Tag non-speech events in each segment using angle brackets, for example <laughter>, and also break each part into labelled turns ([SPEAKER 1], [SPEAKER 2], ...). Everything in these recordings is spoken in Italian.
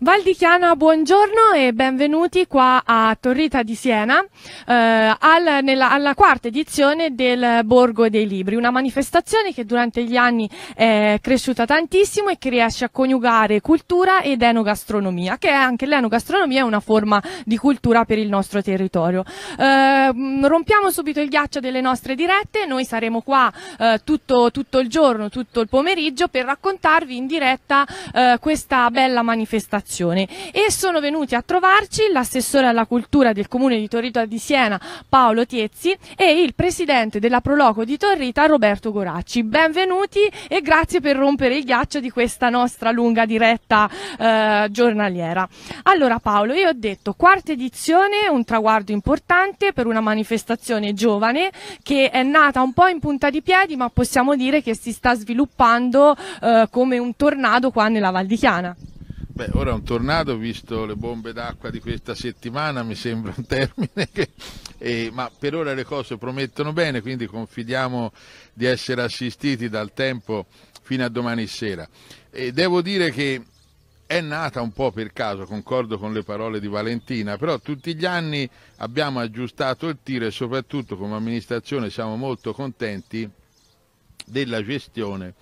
[SPEAKER 1] Val di Chiana, buongiorno e benvenuti qua a Torrita di Siena, eh, al, nella, alla quarta edizione del Borgo dei Libri, una manifestazione che durante gli anni è cresciuta tantissimo e che riesce a coniugare cultura ed enogastronomia, che è anche l'enogastronomia è una forma di cultura per il nostro territorio. Eh, rompiamo subito il ghiaccio delle nostre dirette, noi saremo qua eh, tutto, tutto, il giorno, tutto il pomeriggio per raccontarvi in diretta eh, questa bella manifestazione collaborazione e sono venuti a trovarci l'assessore alla cultura del comune di Torrita di Siena Paolo Tiezzi e il presidente della Proloco di Torrita Roberto Goracci. Benvenuti e grazie per rompere il ghiaccio di questa nostra lunga diretta eh, giornaliera. Allora Paolo, io ho detto quarta edizione, un traguardo importante per una manifestazione giovane che è nata un po' in punta di piedi ma possiamo dire che si sta sviluppando eh, come un tornado qua nella Val di Chiana.
[SPEAKER 2] Beh, ora un tornado, visto le bombe d'acqua di questa settimana, mi sembra un termine che... Eh, ma per ora le cose promettono bene, quindi confidiamo di essere assistiti dal tempo fino a domani sera. E devo dire che è nata un po' per caso, concordo con le parole di Valentina, però tutti gli anni abbiamo aggiustato il tiro e soprattutto come amministrazione siamo molto contenti della gestione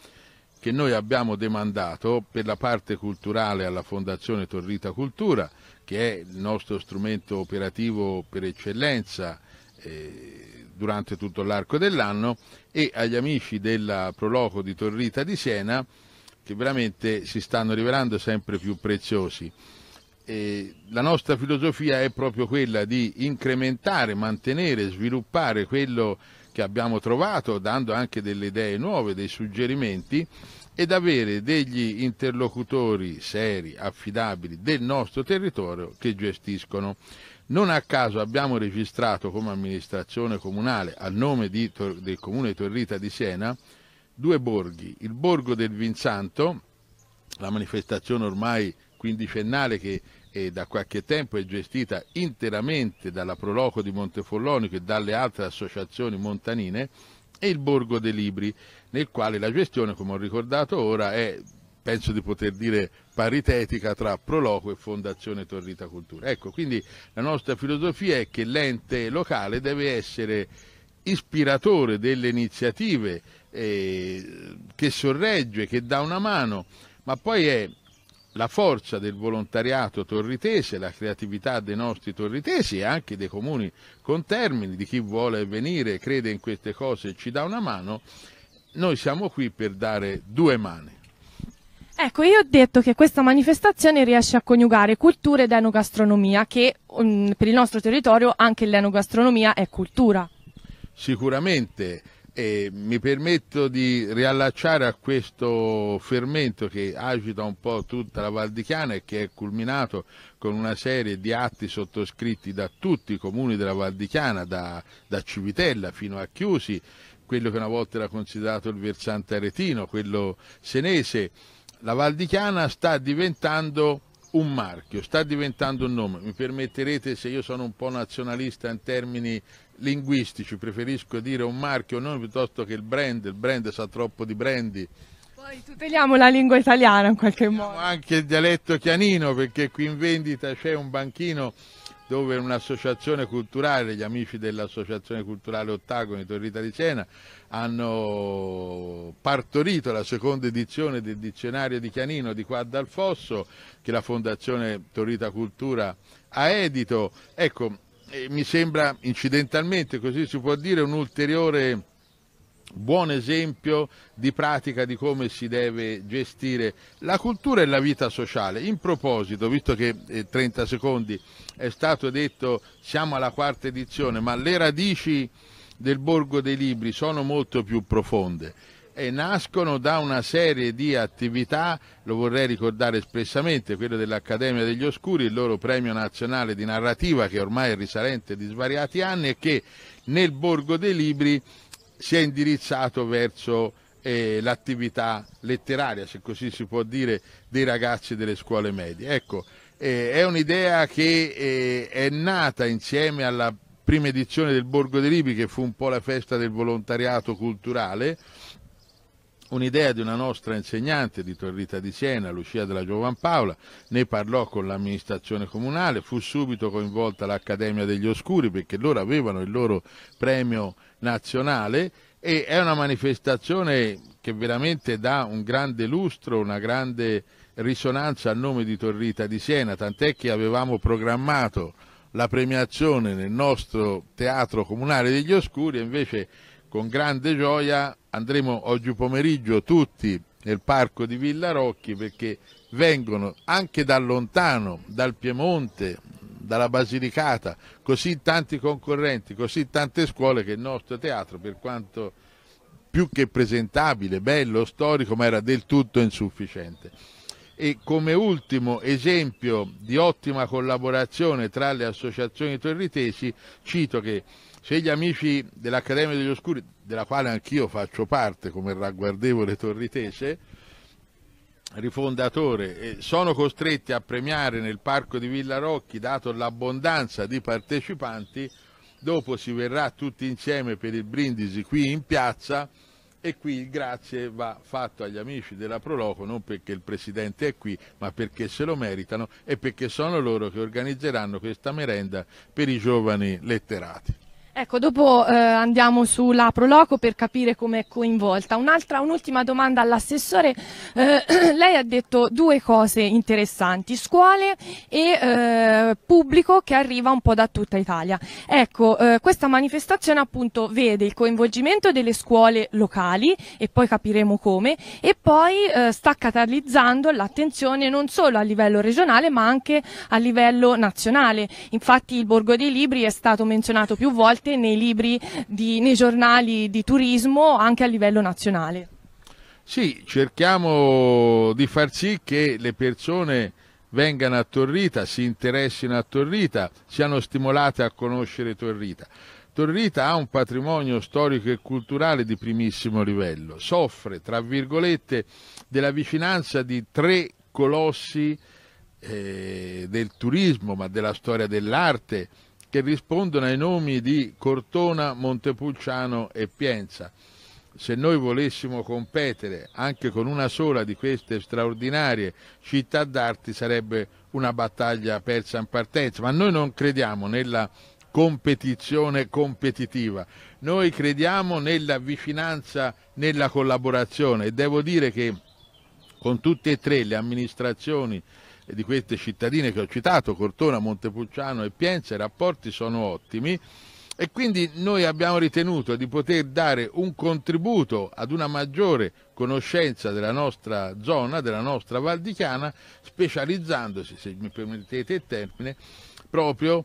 [SPEAKER 2] che noi abbiamo demandato per la parte culturale alla Fondazione Torrita Cultura, che è il nostro strumento operativo per eccellenza eh, durante tutto l'arco dell'anno, e agli amici della Proloco di Torrita di Siena, che veramente si stanno rivelando sempre più preziosi. E la nostra filosofia è proprio quella di incrementare, mantenere, sviluppare quello che che abbiamo trovato, dando anche delle idee nuove, dei suggerimenti ed avere degli interlocutori seri, affidabili del nostro territorio che gestiscono. Non a caso abbiamo registrato come amministrazione comunale, a nome di, del comune Torrita di Siena, due borghi, il borgo del Vinsanto, la manifestazione ormai quindicennale che e da qualche tempo è gestita interamente dalla Proloco di Montefollonico e dalle altre associazioni montanine, e il Borgo dei Libri, nel quale la gestione, come ho ricordato ora, è, penso di poter dire, paritetica tra Proloco e Fondazione Torrita Cultura. Ecco, quindi la nostra filosofia è che l'ente locale deve essere ispiratore delle iniziative eh, che sorregge, che dà una mano, ma poi è la forza del volontariato torritese, la creatività dei nostri torritesi e anche dei comuni contermini, di chi vuole venire, crede in queste cose e ci dà una mano, noi siamo qui per dare due mani.
[SPEAKER 1] Ecco, io ho detto che questa manifestazione riesce a coniugare cultura ed enogastronomia, che um, per il nostro territorio anche l'enogastronomia è cultura.
[SPEAKER 2] Sicuramente e mi permetto di riallacciare a questo fermento che agita un po' tutta la Valdichiana e che è culminato con una serie di atti sottoscritti da tutti i comuni della Valdichiana, da, da Civitella fino a Chiusi, quello che una volta era considerato il versante aretino, quello senese. La Valdichiana sta diventando un marchio, sta diventando un nome. Mi permetterete se io sono un po' nazionalista in termini linguistici, preferisco dire un marchio o non piuttosto che il brand, il brand sa troppo di brandy.
[SPEAKER 1] Poi tuteliamo la lingua italiana in qualche tuteliamo modo.
[SPEAKER 2] Anche il dialetto chianino perché qui in vendita c'è un banchino dove un'associazione culturale, gli amici dell'associazione culturale Ottagoni Torrita di Siena, hanno partorito la seconda edizione del dizionario di Chianino di qua dal Fosso, che la Fondazione Torrita Cultura ha edito. Ecco, eh, mi sembra incidentalmente, così si può dire, un ulteriore buon esempio di pratica di come si deve gestire la cultura e la vita sociale. In proposito, visto che eh, 30 secondi è stato detto siamo alla quarta edizione, ma le radici del Borgo dei Libri sono molto più profonde e nascono da una serie di attività, lo vorrei ricordare espressamente, quello dell'Accademia degli Oscuri, il loro premio nazionale di narrativa che ormai è risalente di svariati anni e che nel Borgo dei Libri si è indirizzato verso eh, l'attività letteraria, se così si può dire, dei ragazzi delle scuole medie. Ecco, eh, è un'idea che eh, è nata insieme alla prima edizione del Borgo dei Libri, che fu un po' la festa del volontariato culturale, un'idea di una nostra insegnante di Torrita di Siena, Lucia della Giovan Paola, ne parlò con l'amministrazione comunale, fu subito coinvolta l'Accademia degli Oscuri perché loro avevano il loro premio nazionale e è una manifestazione che veramente dà un grande lustro, una grande risonanza al nome di Torrita di Siena, tant'è che avevamo programmato la premiazione nel nostro teatro comunale degli Oscuri e invece con grande gioia andremo oggi pomeriggio tutti nel parco di Villa Rocchi perché vengono anche da lontano, dal Piemonte, dalla Basilicata, così tanti concorrenti, così tante scuole che il nostro teatro, per quanto più che presentabile, bello, storico, ma era del tutto insufficiente. E come ultimo esempio di ottima collaborazione tra le associazioni torritesi, cito che se gli amici dell'Accademia degli Oscuri, della quale anch'io faccio parte come ragguardevole torritese, rifondatore, sono costretti a premiare nel parco di Villa Rocchi, dato l'abbondanza di partecipanti, dopo si verrà tutti insieme per il brindisi qui in piazza e qui il grazie va fatto agli amici della Proloco non perché il presidente è qui ma perché se lo meritano e perché sono loro che organizzeranno questa merenda per i giovani letterati.
[SPEAKER 1] Ecco, dopo eh, andiamo sulla Proloco per capire come è coinvolta. Un'altra, un'ultima domanda all'assessore. Eh, <clears throat> lei ha detto due cose interessanti, scuole e eh, pubblico che arriva un po' da tutta Italia. Ecco, eh, questa manifestazione appunto vede il coinvolgimento delle scuole locali e poi capiremo come e poi eh, sta catalizzando l'attenzione non solo a livello regionale ma anche a livello nazionale. Infatti il Borgo dei Libri è stato menzionato più volte volte nei libri, di, nei giornali di turismo anche a livello nazionale.
[SPEAKER 2] Sì, cerchiamo di far sì che le persone vengano a Torrita, si interessino a Torrita, siano stimolate a conoscere Torrita. Torrita ha un patrimonio storico e culturale di primissimo livello, soffre, tra virgolette, della vicinanza di tre colossi eh, del turismo, ma della storia dell'arte, che rispondono ai nomi di Cortona, Montepulciano e Pienza. Se noi volessimo competere anche con una sola di queste straordinarie città d'arte sarebbe una battaglia persa in partenza, ma noi non crediamo nella competizione competitiva, noi crediamo nella vicinanza, nella collaborazione e devo dire che con tutte e tre le amministrazioni di queste cittadine che ho citato, Cortona, Montepulciano e Pienza, i rapporti sono ottimi e quindi noi abbiamo ritenuto di poter dare un contributo ad una maggiore conoscenza della nostra zona, della nostra Val di Chiana, specializzandosi, se mi permettete il termine, proprio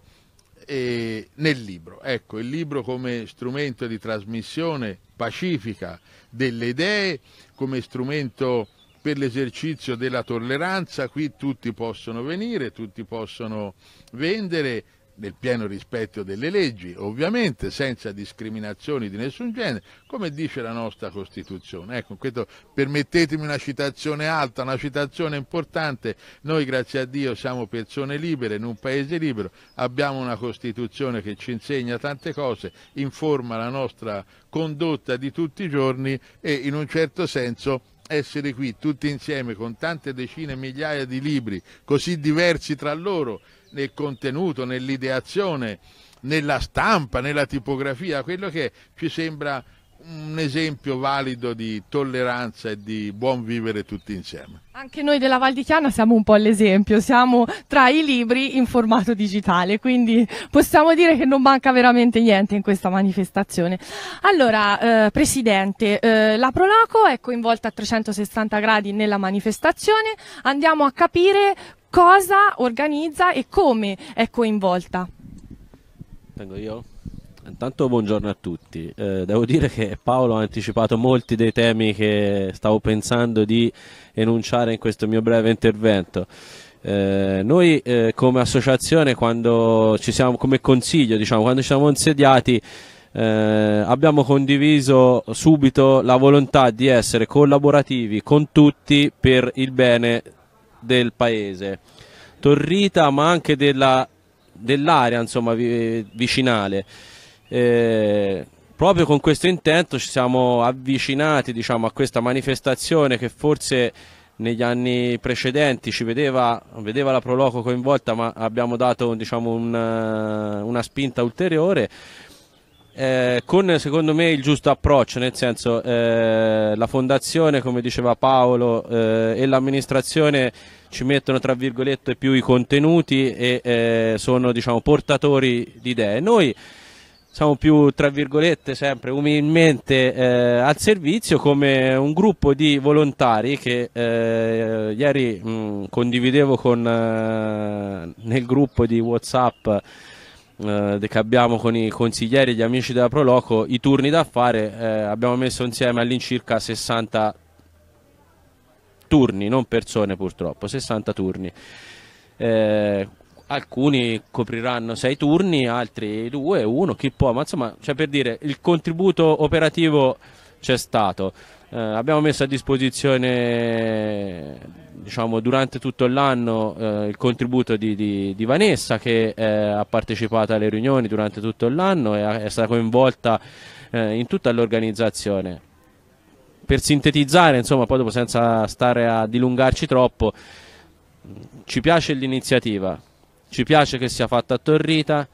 [SPEAKER 2] eh, nel libro. Ecco, il libro come strumento di trasmissione pacifica delle idee, come strumento per l'esercizio della tolleranza, qui tutti possono venire, tutti possono vendere nel pieno rispetto delle leggi, ovviamente senza discriminazioni di nessun genere, come dice la nostra Costituzione. Ecco, questo, permettetemi una citazione alta, una citazione importante, noi grazie a Dio siamo persone libere in un paese libero, abbiamo una Costituzione che ci insegna tante cose, informa la nostra condotta di tutti i giorni e in un certo senso essere qui tutti insieme con tante decine e migliaia di libri così diversi tra loro nel contenuto, nell'ideazione, nella stampa, nella tipografia, quello che ci sembra un esempio valido di tolleranza e di buon vivere tutti insieme.
[SPEAKER 1] Anche noi della Val di Chiana siamo un po' l'esempio, siamo tra i libri in formato digitale, quindi possiamo dire che non manca veramente niente in questa manifestazione. Allora, eh, Presidente, eh, la Proloco è coinvolta a 360 gradi nella manifestazione, andiamo a capire cosa organizza e come è coinvolta.
[SPEAKER 3] Tengo io? Intanto buongiorno a tutti, eh, devo dire che Paolo ha anticipato molti dei temi che stavo pensando di enunciare in questo mio breve intervento. Eh, noi eh, come associazione, siamo, come consiglio, diciamo, quando ci siamo insediati eh, abbiamo condiviso subito la volontà di essere collaborativi con tutti per il bene del paese. Torrita ma anche dell'area dell eh, vicinale proprio con questo intento ci siamo avvicinati diciamo, a questa manifestazione che forse negli anni precedenti ci vedeva, vedeva la Proloco coinvolta ma abbiamo dato diciamo, un, eh, una spinta ulteriore eh, con secondo me il giusto approccio, nel senso eh, la fondazione, come diceva Paolo, eh, e l'amministrazione ci mettono tra virgolette più i contenuti e eh, sono diciamo, portatori di idee. Noi siamo più tra virgolette sempre umilmente eh, al servizio come un gruppo di volontari che eh, ieri mh, condividevo con, eh, nel gruppo di Whatsapp eh, che abbiamo con i consiglieri e gli amici della Proloco i turni da fare eh, abbiamo messo insieme all'incirca 60 turni non persone purtroppo 60 turni eh, alcuni copriranno sei turni, altri due, uno, chi può, ma insomma, cioè per dire, il contributo operativo c'è stato. Eh, abbiamo messo a disposizione diciamo, durante tutto l'anno eh, il contributo di, di, di Vanessa che eh, ha partecipato alle riunioni durante tutto l'anno e è stata coinvolta eh, in tutta l'organizzazione. Per sintetizzare, insomma, poi dopo senza stare a dilungarci troppo, ci piace l'iniziativa, ci piace che sia fatta a Torrita,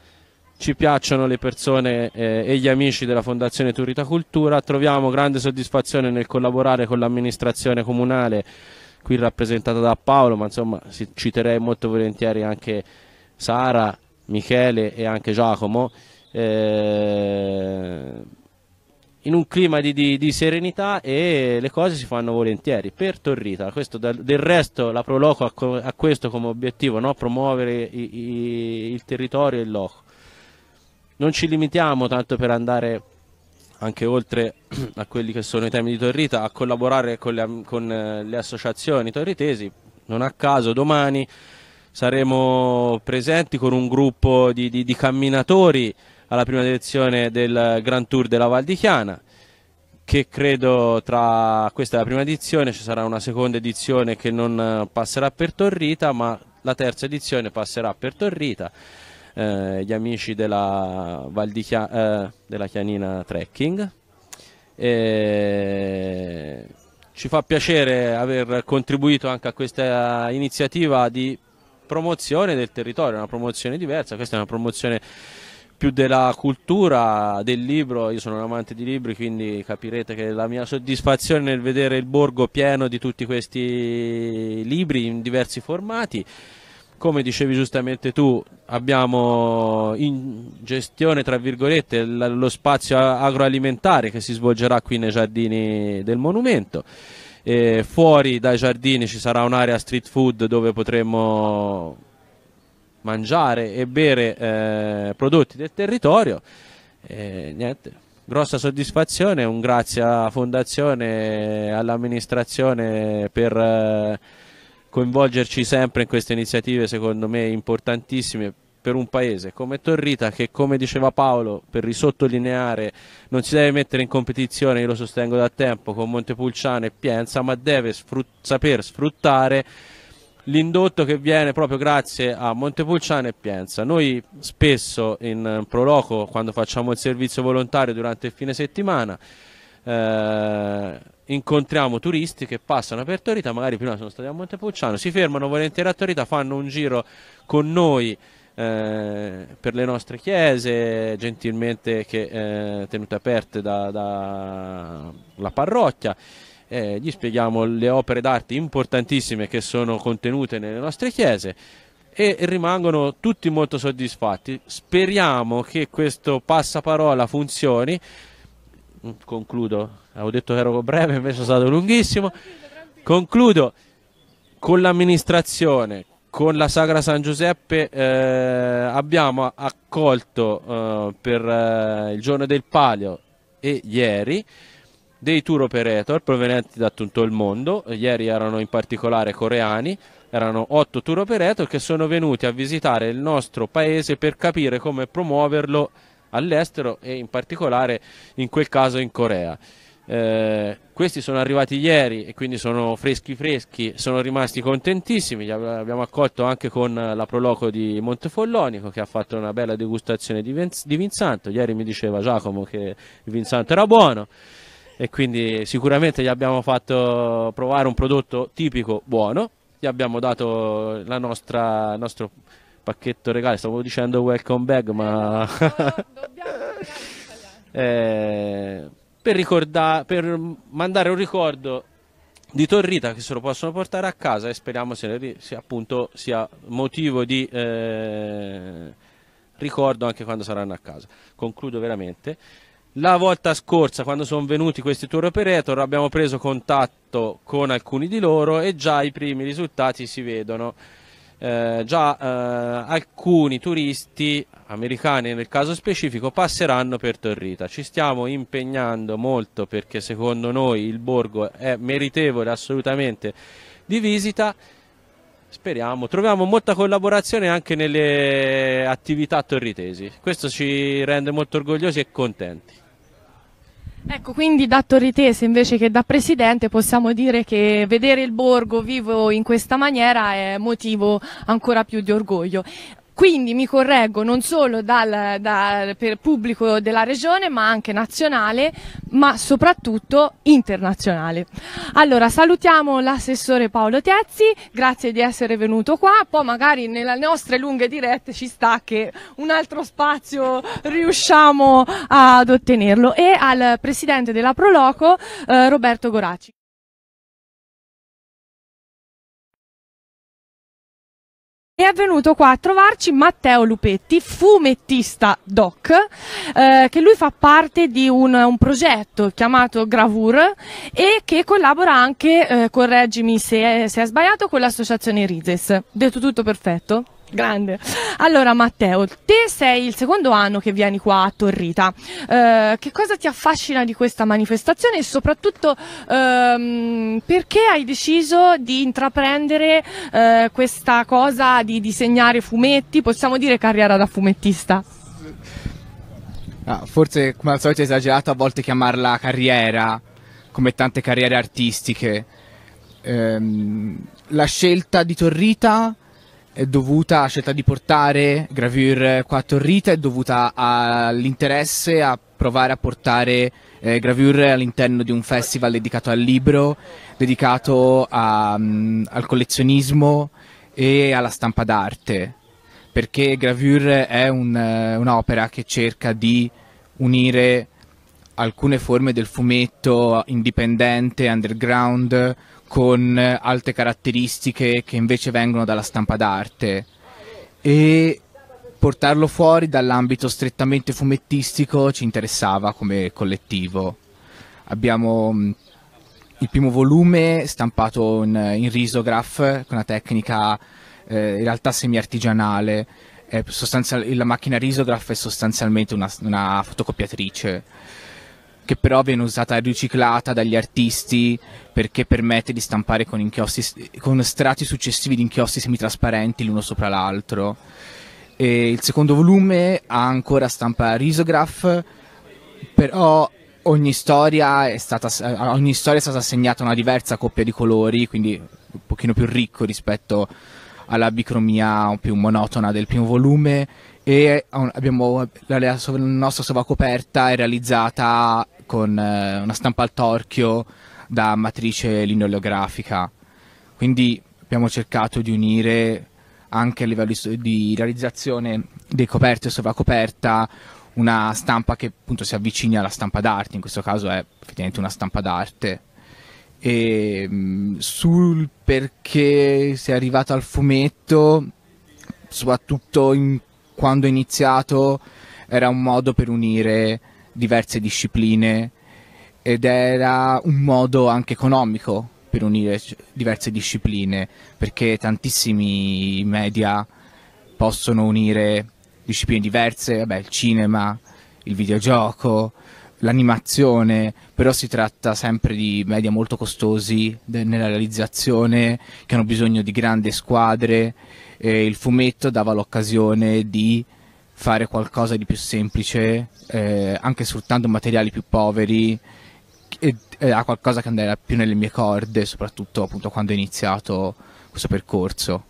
[SPEAKER 3] ci piacciono le persone eh, e gli amici della Fondazione Turrita Cultura, troviamo grande soddisfazione nel collaborare con l'amministrazione comunale, qui rappresentata da Paolo, ma insomma citerei molto volentieri anche Sara, Michele e anche Giacomo. Eh, in un clima di, di, di, serenità e le cose si fanno volentieri per Torrita. Questo, del resto la Proloco ha, ha questo come obiettivo, no? promuovere i, i, il territorio e il loco. Non ci limitiamo tanto per andare anche oltre a quelli che sono i temi di Torrita, a collaborare con le, con eh, le associazioni torritesi. Non a caso domani saremo presenti con un gruppo di, di camminatori alla prima direzione del Grand Tour della Val di Chiana che credo tra questa e la prima edizione, ci sarà una seconda edizione che non eh, passerà per Torrita, ma la terza edizione passerà per Torrita. Eh, gli amici della, Chia, eh, della Chianina Trekking. E ci fa piacere aver contribuito anche a questa iniziativa di promozione del territorio, una promozione diversa, questa è una promozione più della cultura del libro, io sono un amante di libri quindi capirete che la mia soddisfazione nel vedere il borgo pieno di tutti questi libri in diversi formati come dicevi giustamente tu, abbiamo in gestione, tra virgolette, lo spazio agroalimentare che si svolgerà qui nei giardini del monumento. E fuori dai giardini ci sarà un'area street food dove potremo mangiare e bere eh, prodotti del territorio. E, eh, niente, grossa soddisfazione, un grazie alla fondazione e all'amministrazione per eh, coinvolgerci sempre in queste iniziative secondo me importantissime per un paese come Torrita che come diceva Paolo per risottolineare non si deve mettere in competizione, io lo sostengo da tempo, con Montepulciano e Pienza ma deve sfrut saper sfruttare l'indotto che viene proprio grazie a Montepulciano e Pienza. Noi spesso in eh, Proloco, quando facciamo il servizio volontario durante il fine settimana, eh, incontriamo turisti che passano per Torita, magari prima sono stati a Montepulciano, si fermano volentieri a Torita, fanno un giro con noi eh, per le nostre chiese, gentilmente che, eh, tenute aperte dalla da parrocchia eh, gli spieghiamo le opere d'arte importantissime che sono contenute nelle nostre chiese e rimangono tutti molto soddisfatti. Speriamo che questo passaparola funzioni. Mm, concludo, avevo detto che ero breve, <laughs> invece è stato lunghissimo. Concludo con l'amministrazione, con la Sagra San Giuseppe eh, abbiamo accolto eh, per eh, il giorno del palio e ieri dei tour operator provenienti da tutto il mondo, ieri erano in particolare coreani, erano otto tour operator che sono venuti a visitare il nostro paese per capire come promuoverlo all'estero e in particolare in quel caso in Corea. Eh, questi sono arrivati ieri e quindi sono freschi freschi, sono rimasti contentissimi, li abbiamo accolto anche con la Proloco di Montefollonico che ha fatto una bella degustazione di, Vinz- di Vinsanto, ieri mi diceva Giacomo che il Vinsanto era buono e quindi sicuramente gli abbiamo fatto provare un prodotto tipico buono, gli abbiamo dato la nostra, il nostro pacchetto regale stavo dicendo welcome bag ma... eh, <laughs> eh per, ricorda- per mandare un ricordo di Torrita che se lo possono portare a casa e speriamo se, se appunto sia motivo di eh, ricordo anche quando saranno a casa. Concludo veramente. La volta scorsa, quando sono venuti questi tour operator, abbiamo preso contatto con alcuni di loro e già i primi risultati si vedono. Eh, già eh, alcuni turisti americani nel caso specifico passeranno per Torrita. Ci stiamo impegnando molto perché secondo noi il borgo è meritevole assolutamente di visita. Speriamo, troviamo molta collaborazione anche nelle attività torritesi. Questo ci rende molto orgogliosi e contenti.
[SPEAKER 4] Ecco,
[SPEAKER 1] quindi da Torritese invece che da Presidente possiamo dire che vedere il borgo vivo in questa maniera è motivo ancora più di orgoglio. Quindi mi correggo non solo dal, dal, per pubblico della regione, ma anche nazionale, ma soprattutto internazionale. Allora, salutiamo l'assessore Paolo Tiezzi, grazie di essere venuto qua, poi magari nelle nostre lunghe dirette ci sta che un altro spazio riusciamo ad ottenerlo e al presidente della Proloco eh, Roberto Goraci. È venuto qua a trovarci Matteo Lupetti, fumettista doc, eh, che lui fa parte di un, un progetto chiamato Gravure e che collabora anche, eh, correggimi se è, se è sbagliato, con l'associazione Rises. Detto tutto perfetto? Grande. Allora Matteo, te sei il secondo anno che vieni qua a Torrita. Eh, che cosa ti affascina di questa manifestazione e soprattutto ehm, perché hai deciso di intraprendere eh, questa cosa di disegnare fumetti? Possiamo dire carriera da fumettista?
[SPEAKER 5] Ah, forse come al solito è esagerato a volte chiamarla carriera, come tante carriere artistiche. Ehm, la scelta di Torrita è dovuta alla scelta di portare Gravure 4 a è dovuta all'interesse a provare a portare eh, Gravure all'interno di un festival dedicato al libro, dedicato a, um, al collezionismo e alla stampa d'arte, perché Gravure è un, uh, un'opera che cerca di unire alcune forme del fumetto indipendente, underground, con altre caratteristiche che invece vengono dalla stampa d'arte e portarlo fuori dall'ambito strettamente fumettistico ci interessava come collettivo. Abbiamo mm, il primo volume stampato in, in risograph con una tecnica eh, in realtà semi-artigianale. Eh, la macchina risograph è sostanzialmente una, una fotocopiatrice che però viene usata e riciclata dagli artisti perché permette di stampare con, inchiostri, con strati successivi di inchiostri semitrasparenti l'uno sopra l'altro. E il secondo volume ha ancora stampa risograph, però ogni storia, stata, eh, ogni storia è stata assegnata una diversa coppia di colori, quindi un pochino più ricco rispetto alla bicromia più monotona del primo volume e eh, abbiamo, la, la, la nostra sovracoperta è realizzata con eh, una stampa al torchio da matrice lineografica. Quindi abbiamo cercato di unire anche a livello di realizzazione dei coperti e sovracoperta una stampa che appunto si avvicina alla stampa d'arte, in questo caso è effettivamente una stampa d'arte. E, sul perché si è arrivato al fumetto, soprattutto in, quando è iniziato, era un modo per unire diverse discipline ed era un modo anche economico per unire diverse discipline, perché tantissimi media possono unire discipline diverse, vabbè, il cinema, il videogioco, l'animazione, però si tratta sempre di media molto costosi nella realizzazione, che hanno bisogno di grandi squadre. Eh, il fumetto dava l'occasione di fare qualcosa di più semplice, eh, anche sfruttando materiali più poveri, e, e a qualcosa che andava più nelle mie corde, soprattutto appunto quando ho iniziato questo percorso.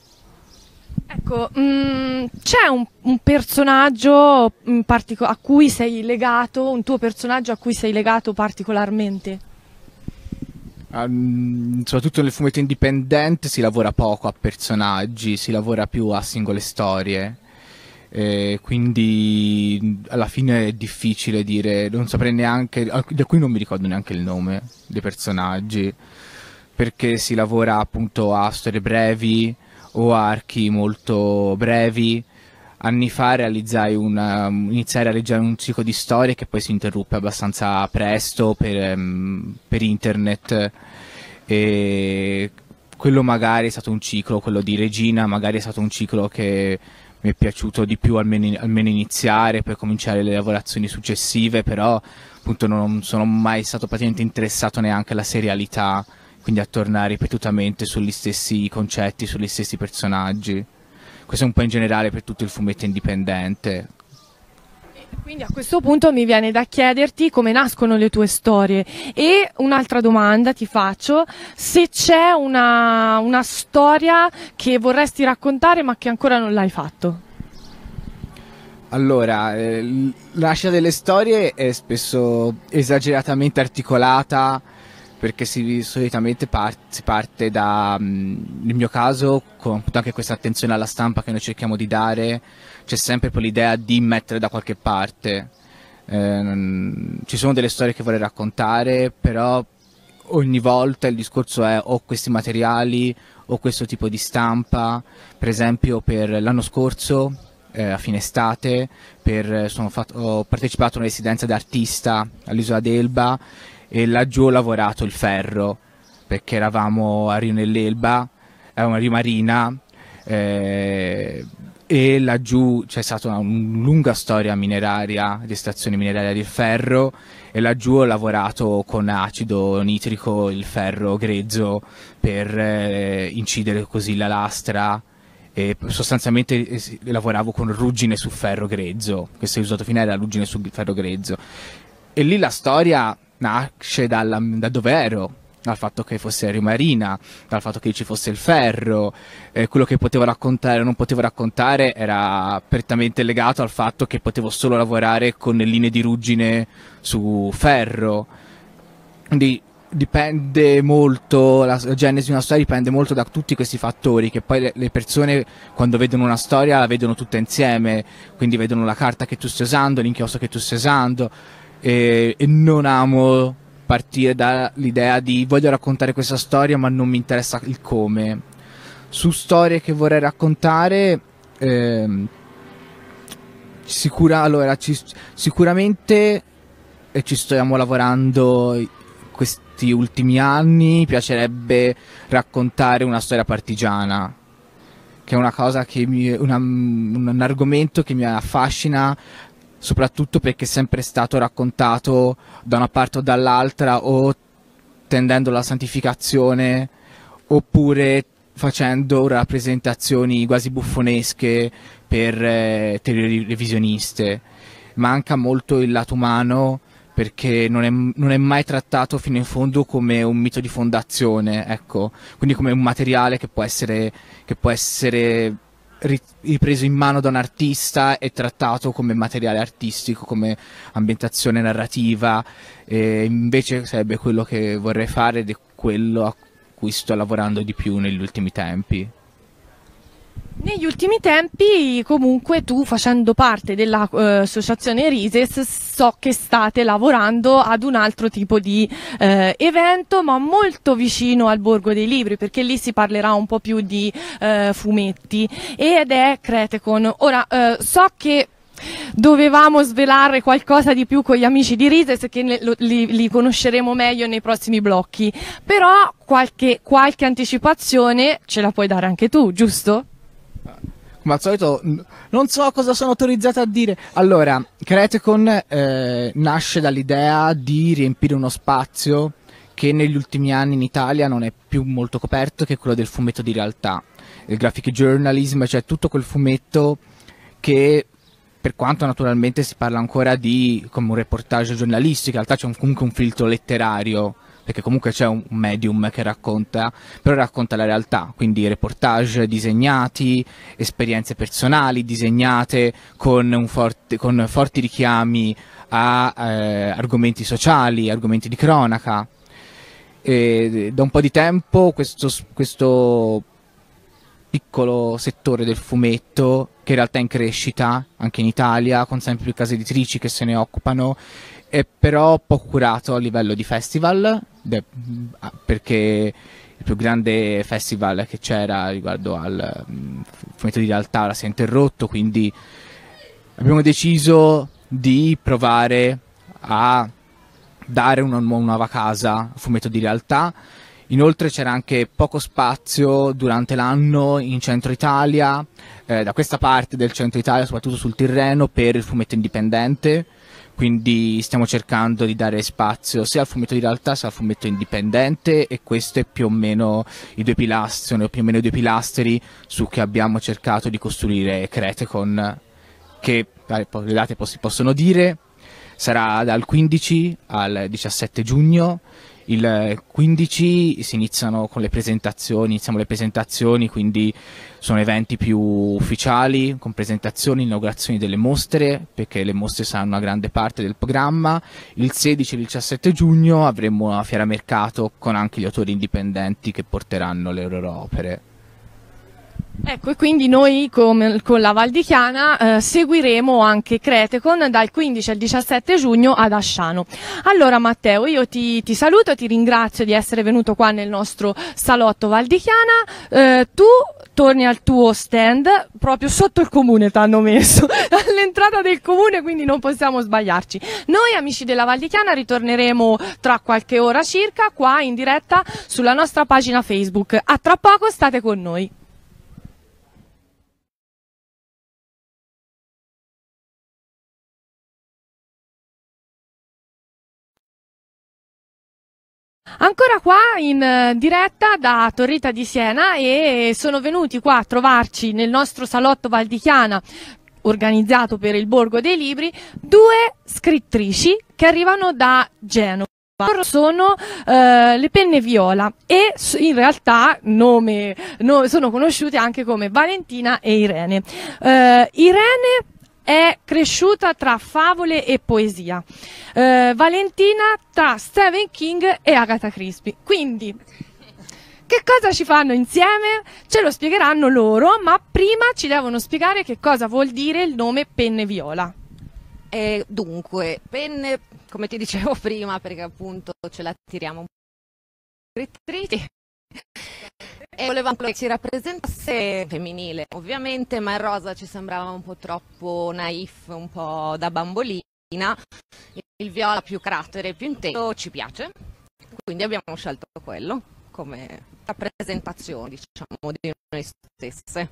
[SPEAKER 1] Ecco, mh, mm, c'è un, un personaggio partico- a cui sei legato, un tuo personaggio a cui sei legato particolarmente?
[SPEAKER 5] Um, soprattutto nel fumetto indipendente si lavora poco a personaggi, si lavora più a singole storie eh, quindi alla fine è difficile dire, non saprei neanche, di alcuni non mi ricordo neanche il nome dei personaggi, perché si lavora appunto a storie brevi o archi molto brevi. Anni fa realizzai una, iniziai a realizzare un ciclo di storie che poi si interruppe abbastanza presto per, ehm, per internet e quello magari è stato un ciclo, quello di Regina magari è stato un ciclo che mi è piaciuto di più almeno, almeno iniziare per cominciare le lavorazioni successive, però appunto non sono mai stato praticamente interessato neanche alla serialità, quindi a tornare ripetutamente sugli stessi concetti, sugli stessi personaggi. Questo è un po' in generale per tutto il fumetto indipendente,
[SPEAKER 1] quindi a questo punto mi viene da chiederti come nascono le tue storie e un'altra domanda ti faccio, se c'è una, una storia che vorresti raccontare ma che ancora non l'hai fatto.
[SPEAKER 5] Allora, eh, la nascita delle storie è spesso esageratamente articolata, perché si, solitamente part, si parte da, nel mm, mio caso, con anche questa attenzione alla stampa che noi cerchiamo di dare, c'è sempre poi l'idea di mettere da qualche parte. Eh, ci sono delle storie che vorrei raccontare, però ogni volta il discorso è o questi materiali o questo tipo di stampa, per esempio per l'anno scorso eh, a fine estate per, eh, fatto, ho partecipato a una residenza d'artista all'isola d'Elba e laggiù ho lavorato il ferro perché eravamo a Rino dell'Elba, eravamo eh, a Rimarina eh, e laggiù c'è stata una, lunga storia mineraria di estrazione mineraria del ferro e laggiù ho lavorato con acido nitrico, il ferro grezzo per eh, incidere così la lastra e sostanzialmente eh, lavoravo con ruggine su ferro grezzo, questo è usato finale era ruggine su ferro grezzo e lì la storia nasce dalla, da ero, dal fatto che fosse Rio Marina, dal fatto che ci fosse il ferro, eh, quello che potevo raccontare o non potevo raccontare era prettamente legato al fatto che potevo solo lavorare con linee di ruggine su ferro. Quindi dipende molto, la genesi di una storia dipende molto da tutti questi fattori che poi le persone quando vedono una storia la vedono tutta insieme, quindi vedono la carta che tu stai usando, l'inchiostro che tu stai usando e, e non amo partire dall'idea di voglio raccontare questa storia ma non mi interessa il come. Su storie che vorrei raccontare, ehm, sicura, allora, ci, sicuramente e ci stiamo lavorando questi ultimi anni, piacerebbe raccontare una storia partigiana che è una cosa che mi, una, un argomento che mi affascina soprattutto perché è sempre stato raccontato da una parte o dall'altra o tendendo alla santificazione oppure facendo rappresentazioni quasi buffonesche per eh, teorie Manca molto il lato umano perché non è, non è, mai trattato fino in fondo come un mito di fondazione, ecco, quindi come un materiale che può essere, che può essere ripreso in mano da un artista e trattato come materiale artistico, come ambientazione narrativa. E invece sarebbe quello che vorrei fare ed è quello a cui sto lavorando di più negli ultimi tempi.
[SPEAKER 1] Negli ultimi tempi, comunque, tu facendo parte dell'associazione eh, Rises, so che state lavorando ad un altro tipo di eh, evento, ma molto vicino al Borgo dei Libri, perché lì si parlerà un po' più di eh, fumetti, ed è Cretecon. Ora, eh, so che dovevamo svelare qualcosa di più con gli amici di Rises che ne, lo, li, li, conosceremo meglio nei prossimi blocchi, però qualche, qualche anticipazione ce la puoi dare anche tu, giusto?
[SPEAKER 5] come al solito non so cosa sono autorizzato a dire. Allora, Createcon eh, nasce dall'idea di riempire uno spazio che negli ultimi anni in Italia non è più molto coperto, che è quello del fumetto di realtà, il graphic journalism, cioè tutto quel fumetto che per quanto naturalmente si parla ancora di come un reportage giornalistico, in realtà c'è un, comunque un filtro letterario perché comunque c'è un medium che racconta, però racconta la realtà, quindi reportage disegnati, esperienze personali disegnate con, forte, con forti richiami a eh, argomenti sociali, argomenti di cronaca. E eh, da un po' di tempo questo, questo piccolo settore del fumetto che in realtà è in crescita anche in Italia con sempre più case editrici che se ne occupano è però poco curato a livello di festival de, ah, perché il più grande festival che c'era riguardo al mm, fumetto di realtà si è interrotto, quindi abbiamo deciso di provare a dare una, nuova casa a fumetto di realtà. Inoltre c'era anche poco spazio durante l'anno in centro Italia, eh, da questa parte del centro Italia, soprattutto sul Tirreno, per il fumetto indipendente quindi stiamo cercando di dare spazio sia al fumetto di realtà sia al fumetto indipendente e questo è più o meno i due pilastri, sono più o meno i due pilastri su cui abbiamo cercato di costruire Cretecon che le date si possono dire sarà dal 15 al 17 giugno il 15 eh, si iniziano con le presentazioni, iniziamo le presentazioni, quindi sono eventi più ufficiali, con presentazioni, inaugurazioni delle mostre, perché le mostre saranno una grande parte del programma. Il 16 e il 17 giugno avremo una fiera mercato con anche gli autori indipendenti che porteranno le loro opere.
[SPEAKER 1] Ecco, e quindi noi con, con la Val di Chiana eh, seguiremo anche Cretecon dal 15 al 17 giugno ad Asciano. Allora Matteo, io ti, ti saluto, ti ringrazio di essere venuto qua nel nostro salotto Val di Chiana. Eh, tu torni al tuo stand, proprio sotto il comune ti hanno messo, <laughs> all'entrata del comune, quindi non possiamo sbagliarci. Noi amici della Val di Chiana ritorneremo tra qualche ora circa qua in diretta sulla nostra pagina Facebook. A tra poco state con noi. Ancora qua in eh, diretta da Torrita di Siena e sono venuti qua a trovarci nel nostro salotto Valdichiana organizzato per il Borgo dei Libri due scrittrici che arrivano da Genova sono eh, le penne viola e in realtà nome, no, sono conosciute anche come Valentina e Irene. Eh, Irene è cresciuta tra favole e poesia. Eh, Valentina tra Stephen King e Agatha Crispy. Quindi che cosa ci fanno insieme? Ce lo spiegheranno loro, ma prima ci devono spiegare che cosa vuol dire il nome penne viola. Eh, dunque, penne, come ti dicevo <laughs> prima, perché appunto ce la
[SPEAKER 6] tiriamo un po' scrittrici, e volevamo che ci rappresentasse femminile, ovviamente, ma il rosa ci sembrava un po' troppo naif, un po' da bambolina. Il viola più carattere, più intenso, ci piace, quindi abbiamo scelto quello come rappresentazione, diciamo, di noi stesse.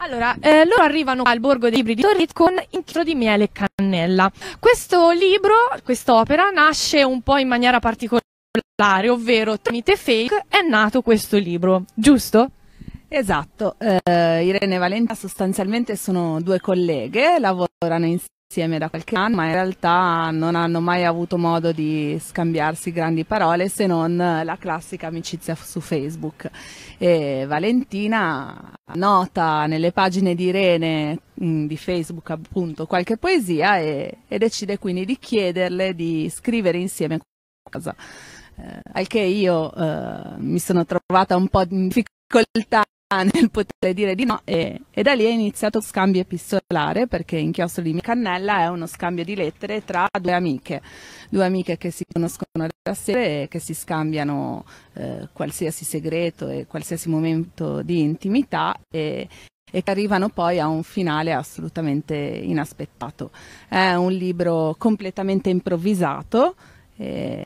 [SPEAKER 1] Allora, eh, loro arrivano al Borgo dei Libri di Torino con Intro di miele e cannella. Questo libro, quest'opera, nasce un po' in maniera particolare esemplare, ovvero tramite fake è nato questo libro, giusto?
[SPEAKER 7] Esatto, eh, Irene e Valentina sostanzialmente sono due colleghe, lavorano insieme da qualche anno, ma in realtà non hanno mai avuto modo di scambiarsi grandi parole se non la classica amicizia su Facebook. E Valentina nota nelle pagine di Irene mm, di Facebook appunto qualche poesia e, e decide quindi di chiederle di scrivere insieme qualcosa eh, al che io eh, mi sono trovata un po' in difficoltà <laughs> nel poter dire di no e, e da lì è iniziato scambio epistolare perché Inchiostro di mia Cannella è uno scambio di lettere tra due amiche, due amiche che si conoscono da sé e che si scambiano eh, qualsiasi segreto e qualsiasi momento di intimità e, e che arrivano poi a un finale assolutamente inaspettato. È un libro completamente improvvisato. Eh,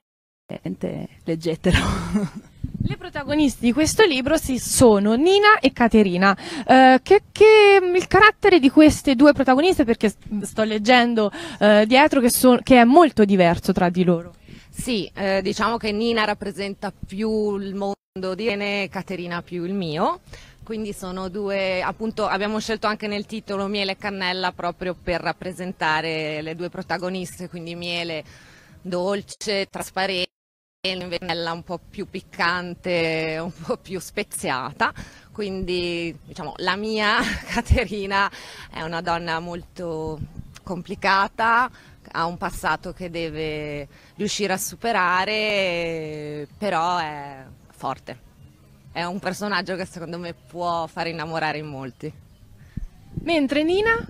[SPEAKER 7] niente, leggetelo.
[SPEAKER 1] <laughs> Le protagoniste di questo libro sono Nina e Caterina. Eh, che, che, il carattere di queste due protagoniste, perché sto leggendo eh, dietro, che, so, che è molto diverso tra di loro.
[SPEAKER 6] Sì, eh, diciamo che Nina rappresenta più il mondo di Irene, Caterina più il mio. Quindi sono due, appunto abbiamo scelto anche nel titolo Miele e Cannella proprio per rappresentare le due protagoniste, quindi Miele dolce, trasparente vennella un po' più piccante, un po' più speziata, quindi diciamo la mia <laughs> Caterina è una donna molto complicata, ha un passato che deve riuscire a superare, però è forte. È un personaggio che secondo me può far innamorare in molti.
[SPEAKER 7] Mentre Nina?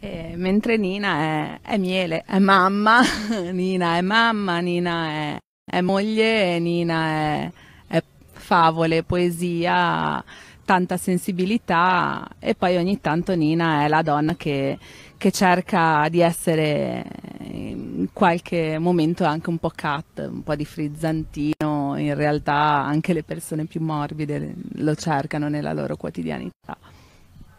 [SPEAKER 7] Eh, mentre Nina è, è miele, è mamma, <laughs> Nina è mamma, Nina è è moglie e Nina è, è favole, poesia, tanta sensibilità e poi ogni tanto Nina è la donna che, che cerca di essere in qualche momento anche un po' cat, un po' di frizzantino, in realtà anche le persone più morbide lo cercano nella loro quotidianità.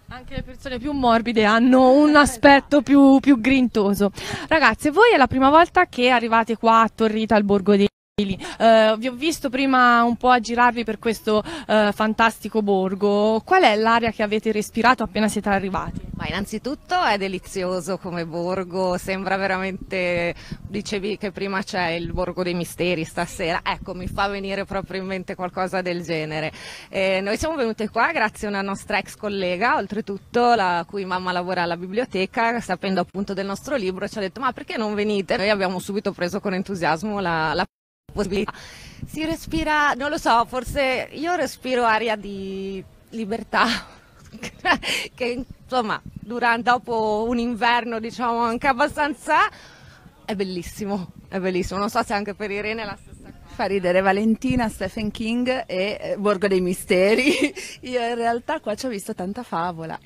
[SPEAKER 1] Anche le persone più morbide hanno un <laughs> aspetto più, più grintoso. Ragazzi, voi è la prima volta che arrivate qua a Torrita al Borgo dei Uh, vi ho visto prima un po' aggirarvi per questo uh, fantastico borgo. Qual è l'aria che avete respirato appena siete arrivati? Ma innanzitutto è delizioso come
[SPEAKER 6] borgo, sembra veramente, dicevi che prima c'è il borgo dei misteri stasera, ecco mi fa venire proprio in mente qualcosa del genere. Eh, noi siamo venute qua grazie a una nostra ex collega, oltretutto la cui mamma lavora alla biblioteca, sapendo appunto del nostro libro ci ha detto ma perché non venite? Noi abbiamo subito preso con entusiasmo la, la possibilità. <laughs> Si respira, non lo so, forse io respiro aria di libertà, <laughs> che insomma, durante, dopo un inverno diciamo anche abbastanza, è bellissimo, è bellissimo. Non so se anche per Irene è la stessa cosa.
[SPEAKER 7] Fa ridere Valentina, Stephen King e eh, Borgo dei Misteri. <laughs> Io in
[SPEAKER 1] realtà qua ci ho visto tanta favola.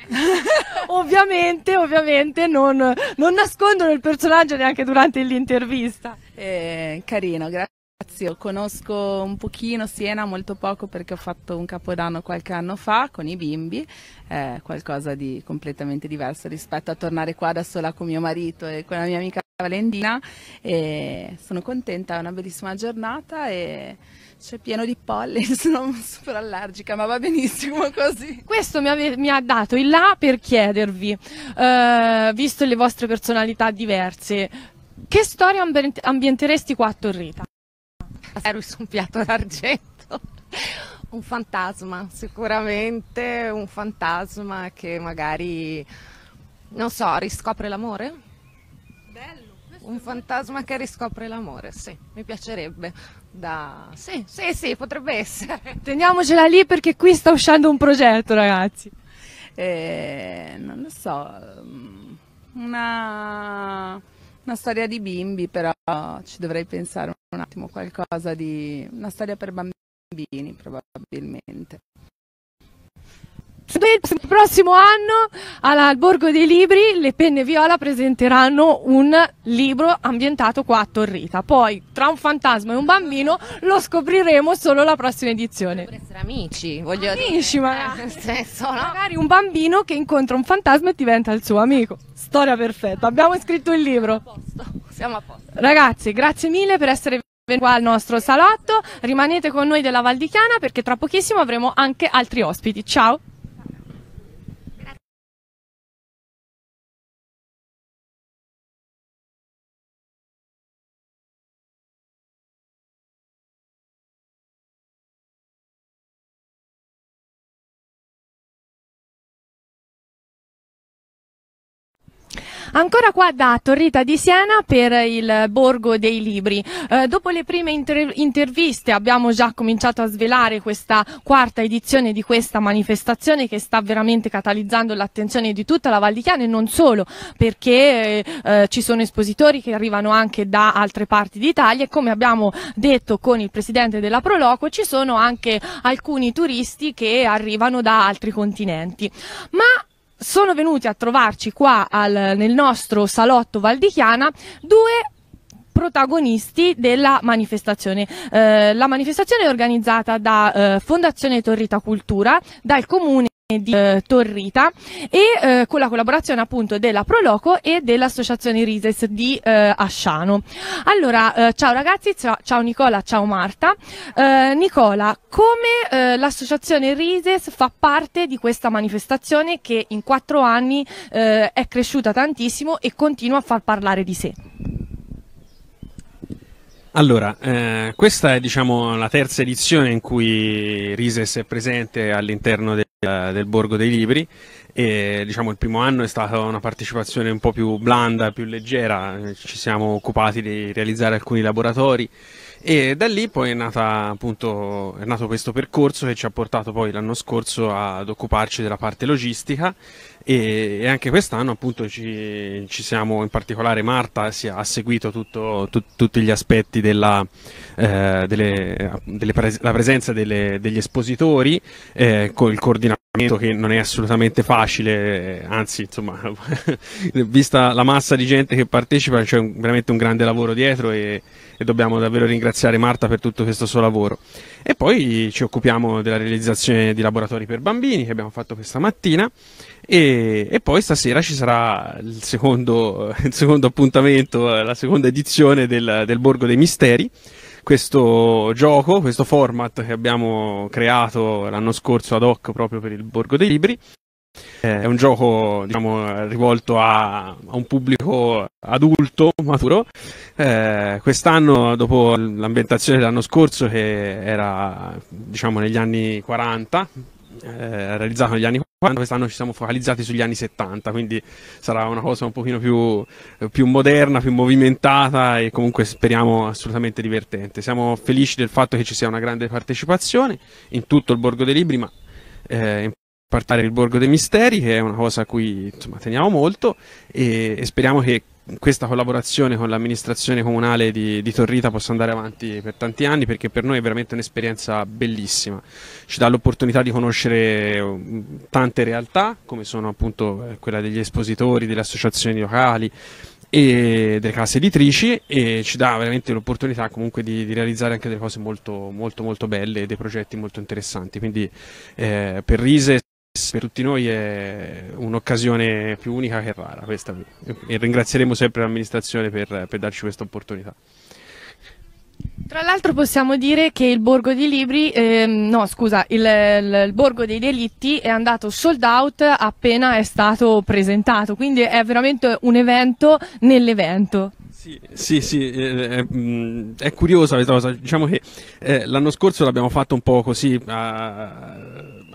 [SPEAKER 1] ovviamente, ovviamente non, non nascondono il personaggio neanche durante l'intervista. Eh, carino, grazie. Grazie,
[SPEAKER 7] conosco un pochino Siena, molto poco perché ho fatto un capodanno qualche anno fa con i bimbi, è qualcosa di completamente diverso rispetto a tornare qua da sola con mio marito e con la mia amica Valentina e sono contenta, è una bellissima giornata e
[SPEAKER 1] c'è pieno di polline, <laughs> sono
[SPEAKER 7] super allergica ma va
[SPEAKER 1] benissimo <laughs> così. Questo mi, ave- mi ha dato il là per chiedervi, uh, visto le vostre personalità diverse, che storia amb- ambienteresti qua a Torrita? ero su un piatto d'argento.
[SPEAKER 6] Un fantasma, sicuramente un fantasma che magari, non so, riscopre l'amore? Bello. Un fantasma che riscopre l'amore, sì, mi piacerebbe. Da... Sì, sì, sì, potrebbe essere. Teniamocela lì
[SPEAKER 1] perché qui sta uscendo un progetto, ragazzi.
[SPEAKER 7] Eh, non lo so, mm, una una storia di bimbi, però ci dovrei pensare un attimo, qualcosa
[SPEAKER 1] di... una storia per bambini
[SPEAKER 7] probabilmente
[SPEAKER 1] il prossimo anno al Borgo dei Libri le Penne Viola presenteranno un libro ambientato qua a Torrita. Poi tra un fantasma e un bambino lo scopriremo solo la prossima edizione. Potrebbero essere amici, voglio amici, dire. Amici, ma eh, senso, no? magari un bambino che incontra un fantasma e diventa il suo amico. Storia perfetta. Abbiamo scritto il libro. Siamo a posto. Ragazzi, grazie mille per essere venuti qua al nostro salotto. Rimanete con noi della Val di Chiana perché tra pochissimo avremo anche altri ospiti. Ciao. Ancora qua da Torrita di Siena per il Borgo dei Libri. Eh, dopo le prime inter interviste abbiamo già cominciato a svelare questa quarta edizione di questa manifestazione che sta veramente catalizzando l'attenzione di tutta la Val di Chiana e non solo, perché eh, eh ci sono espositori che arrivano anche da altre parti d'Italia e come abbiamo detto con il presidente della Proloco ci sono anche alcuni turisti che arrivano da altri continenti. Ma sono venuti a trovarci qua al, nel nostro salotto valdichiana due protagonisti della manifestazione. Eh, la manifestazione è organizzata da eh, Fondazione Torrita Cultura, dal Comune di eh, Torrita e eh, con la collaborazione appunto della Proloco e dell'associazione Rises di eh, Asciano. Allora, eh, ciao ragazzi, ciao, ciao, Nicola, ciao Marta. Nicola, come l'associazione Rises fa parte di questa manifestazione che in quattro anni è cresciuta tantissimo e continua a far parlare di sé?
[SPEAKER 8] Allora, eh, questa è diciamo la terza edizione in cui Rises è presente all'interno del, del Borgo dei Libri. E, diciamo, il primo anno è stata una partecipazione un po' più blanda, più leggera, eh, ci siamo occupati di realizzare alcuni laboratori e da lì poi è, nata, appunto, è nato questo percorso che ci ha portato poi l'anno scorso ad occuparci della parte logistica e, e anche quest'anno appunto ci, ci, siamo, in particolare Marta si, ha seguito tutto, tu, tutti gli aspetti della eh, delle, delle pres- presenza delle, degli espositori eh, con il coordinamento che non è assolutamente facile, eh, anzi, insomma, <laughs> vista la massa di gente che partecipa, c'è veramente un grande lavoro dietro e, e, dobbiamo davvero ringraziare Marta per tutto questo suo lavoro. E poi ci occupiamo della realizzazione di laboratori per bambini che abbiamo fatto questa mattina e, e poi stasera ci sarà il secondo, <laughs> il secondo appuntamento, eh, la seconda edizione del, del Borgo dei Misteri questo gioco, questo format che abbiamo creato l'anno scorso ad hoc proprio per il Borgo dei Libri. Eh, è un gioco diciamo, rivolto a, a, un pubblico adulto, maturo. Eh, quest'anno, dopo l'ambientazione dell'anno scorso, che era diciamo, negli anni 40, eh, realizzato negli anni 40, quest'anno ci siamo focalizzati sugli anni 70, quindi sarà una cosa un pochino più, eh, più moderna, più movimentata e comunque speriamo assolutamente divertente. Siamo felici del fatto che ci sia una grande partecipazione in tutto il Borgo dei Libri, ma eh, in particolare il Borgo dei Misteri, che è una cosa a cui insomma, teniamo molto e, e speriamo che questa collaborazione con l'amministrazione comunale di, di, Torrita possa andare avanti per tanti anni perché per noi è veramente un'esperienza bellissima, ci dà l'opportunità di conoscere tante realtà come sono appunto eh, quella degli espositori, delle associazioni locali e delle case editrici e ci dà veramente l'opportunità comunque di, di, realizzare anche delle cose molto molto molto belle e dei progetti molto interessanti quindi eh, per Rise per tutti noi è un'occasione più unica che rara questa, e ringrazieremo sempre l'amministrazione per, per darci questa opportunità.
[SPEAKER 1] Tra l'altro possiamo dire che il Borgo di Libri, ehm, no scusa, il, il, il, Borgo dei Delitti è andato sold out appena è stato presentato, quindi è veramente un evento nell'evento. Sì,
[SPEAKER 8] sì, sì eh, eh, mm, è curiosa questa cosa, diciamo che eh, l'anno scorso l'abbiamo fatto un po' così a,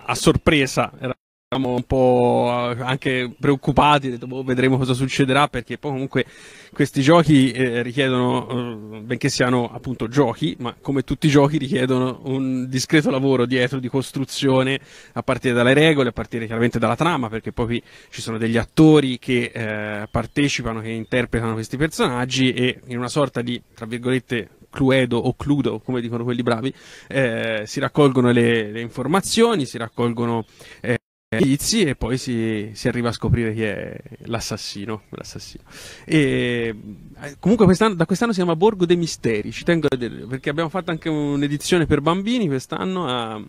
[SPEAKER 8] a sorpresa, era eravamo un po' eh, anche preoccupati, detto, boh, vedremo cosa succederà perché poi comunque questi giochi eh, richiedono, eh, benché siano appunto giochi, ma come tutti i giochi richiedono un discreto lavoro dietro di costruzione a partire dalle regole, a partire chiaramente dalla trama, perché poi ci sono degli attori che eh, partecipano, che interpretano questi personaggi e in una sorta di, tra virgolette, cluedo o cludo, come dicono quelli bravi, eh, si raccolgono le, le, informazioni, si raccolgono eh, indizi e poi si, si, arriva a scoprire chi è l'assassino. l'assassino. E, eh, comunque quest'anno, da quest'anno si chiama Borgo dei Misteri, ci tengo a dire, perché abbiamo fatto anche un'edizione per bambini quest'anno a,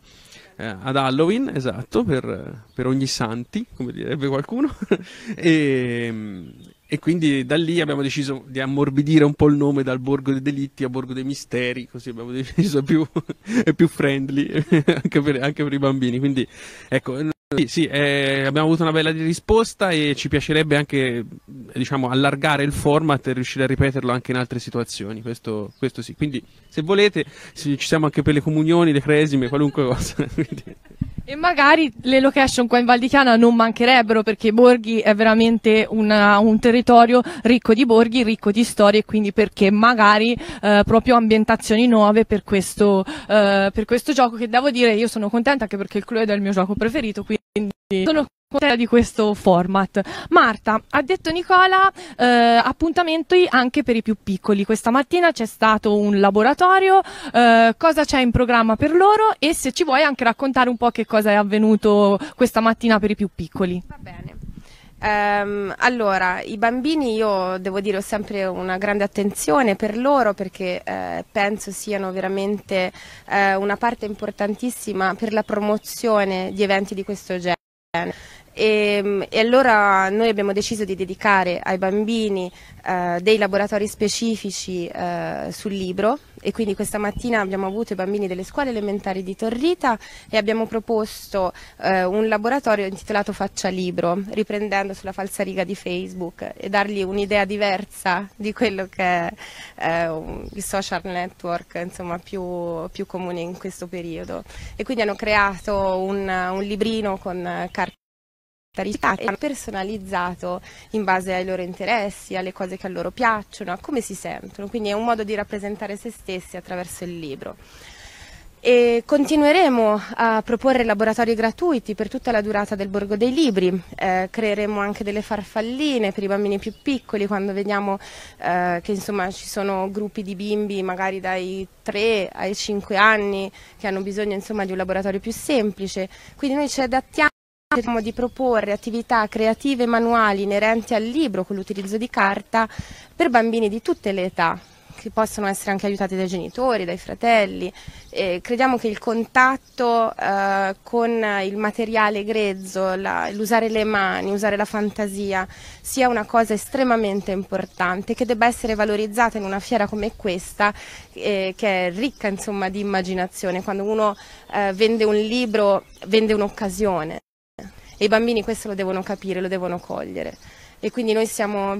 [SPEAKER 8] eh, ad Halloween, esatto, per, per, ogni santi, come direbbe qualcuno. <laughs> e, e, quindi da lì abbiamo deciso di ammorbidire un po' il nome dal Borgo dei Delitti a Borgo dei Misteri, così abbiamo <laughs> deciso più, è più friendly <laughs> anche per, anche per i bambini. Quindi ecco. Sì, sì eh, abbiamo avuto una bella risposta e ci piacerebbe anche diciamo, allargare il format e riuscire a ripeterlo anche in altre situazioni, questo, questo sì. Quindi se volete ci siamo anche per le comunioni, le cresime, qualunque cosa. <laughs>
[SPEAKER 1] E magari le location qua in Val di Chiana non mancherebbero perché Borghi è veramente una, un territorio ricco di borghi, ricco di storie quindi perché magari eh, proprio ambientazioni nuove per questo, eh, per questo gioco che devo dire io sono contenta anche perché il Cluedo è il mio gioco preferito. Qui quindi sono contenta di questo format. Marta, ha detto Nicola, eh, appuntamenti anche per i più piccoli. Questa mattina c'è stato un laboratorio, eh, cosa c'è in programma per loro e se ci vuoi anche raccontare un po' che cosa è avvenuto questa mattina per i più piccoli. Va bene.
[SPEAKER 9] Um, allora, i bambini io devo dire ho sempre una grande attenzione per loro perché eh, penso siano veramente eh, una parte importantissima per la promozione di eventi di questo genere. E, ehm, e, allora noi abbiamo deciso di dedicare ai bambini eh, dei laboratori specifici eh, sul libro, e quindi questa mattina abbiamo avuto i bambini delle scuole elementari di Torrita e abbiamo proposto eh, un laboratorio intitolato Faccia Libro, riprendendo sulla falsariga di Facebook e dargli un'idea diversa di quello che è eh, il social network insomma, più, più, comune in questo periodo. E quindi hanno creato un, un librino con eh, carte tariffa è personalizzato in base ai loro interessi, alle cose che a loro piacciono, a come si sentono, quindi è un modo di rappresentare se stessi attraverso il libro. E continueremo a proporre laboratori gratuiti per tutta la durata del Borgo dei Libri, eh, creeremo anche delle farfalline per i bambini più piccoli quando vediamo eh, che insomma, ci sono gruppi di bimbi magari dai 3 ai 5 anni che hanno bisogno insomma, di un laboratorio più semplice, quindi noi ci adattiamo. Cerchiamo di proporre attività creative e manuali inerenti al libro con l'utilizzo di carta per bambini di tutte le età, che possono essere anche aiutati dai genitori, dai fratelli. E crediamo che il contatto eh, con il materiale grezzo, la, l'usare le mani, usare la fantasia, sia una cosa estremamente importante che debba essere valorizzata in una fiera come questa, eh, che è ricca insomma, di immaginazione. Quando uno eh, vende un libro, vende un'occasione. E i bambini questo lo devono capire, lo devono cogliere e quindi noi siamo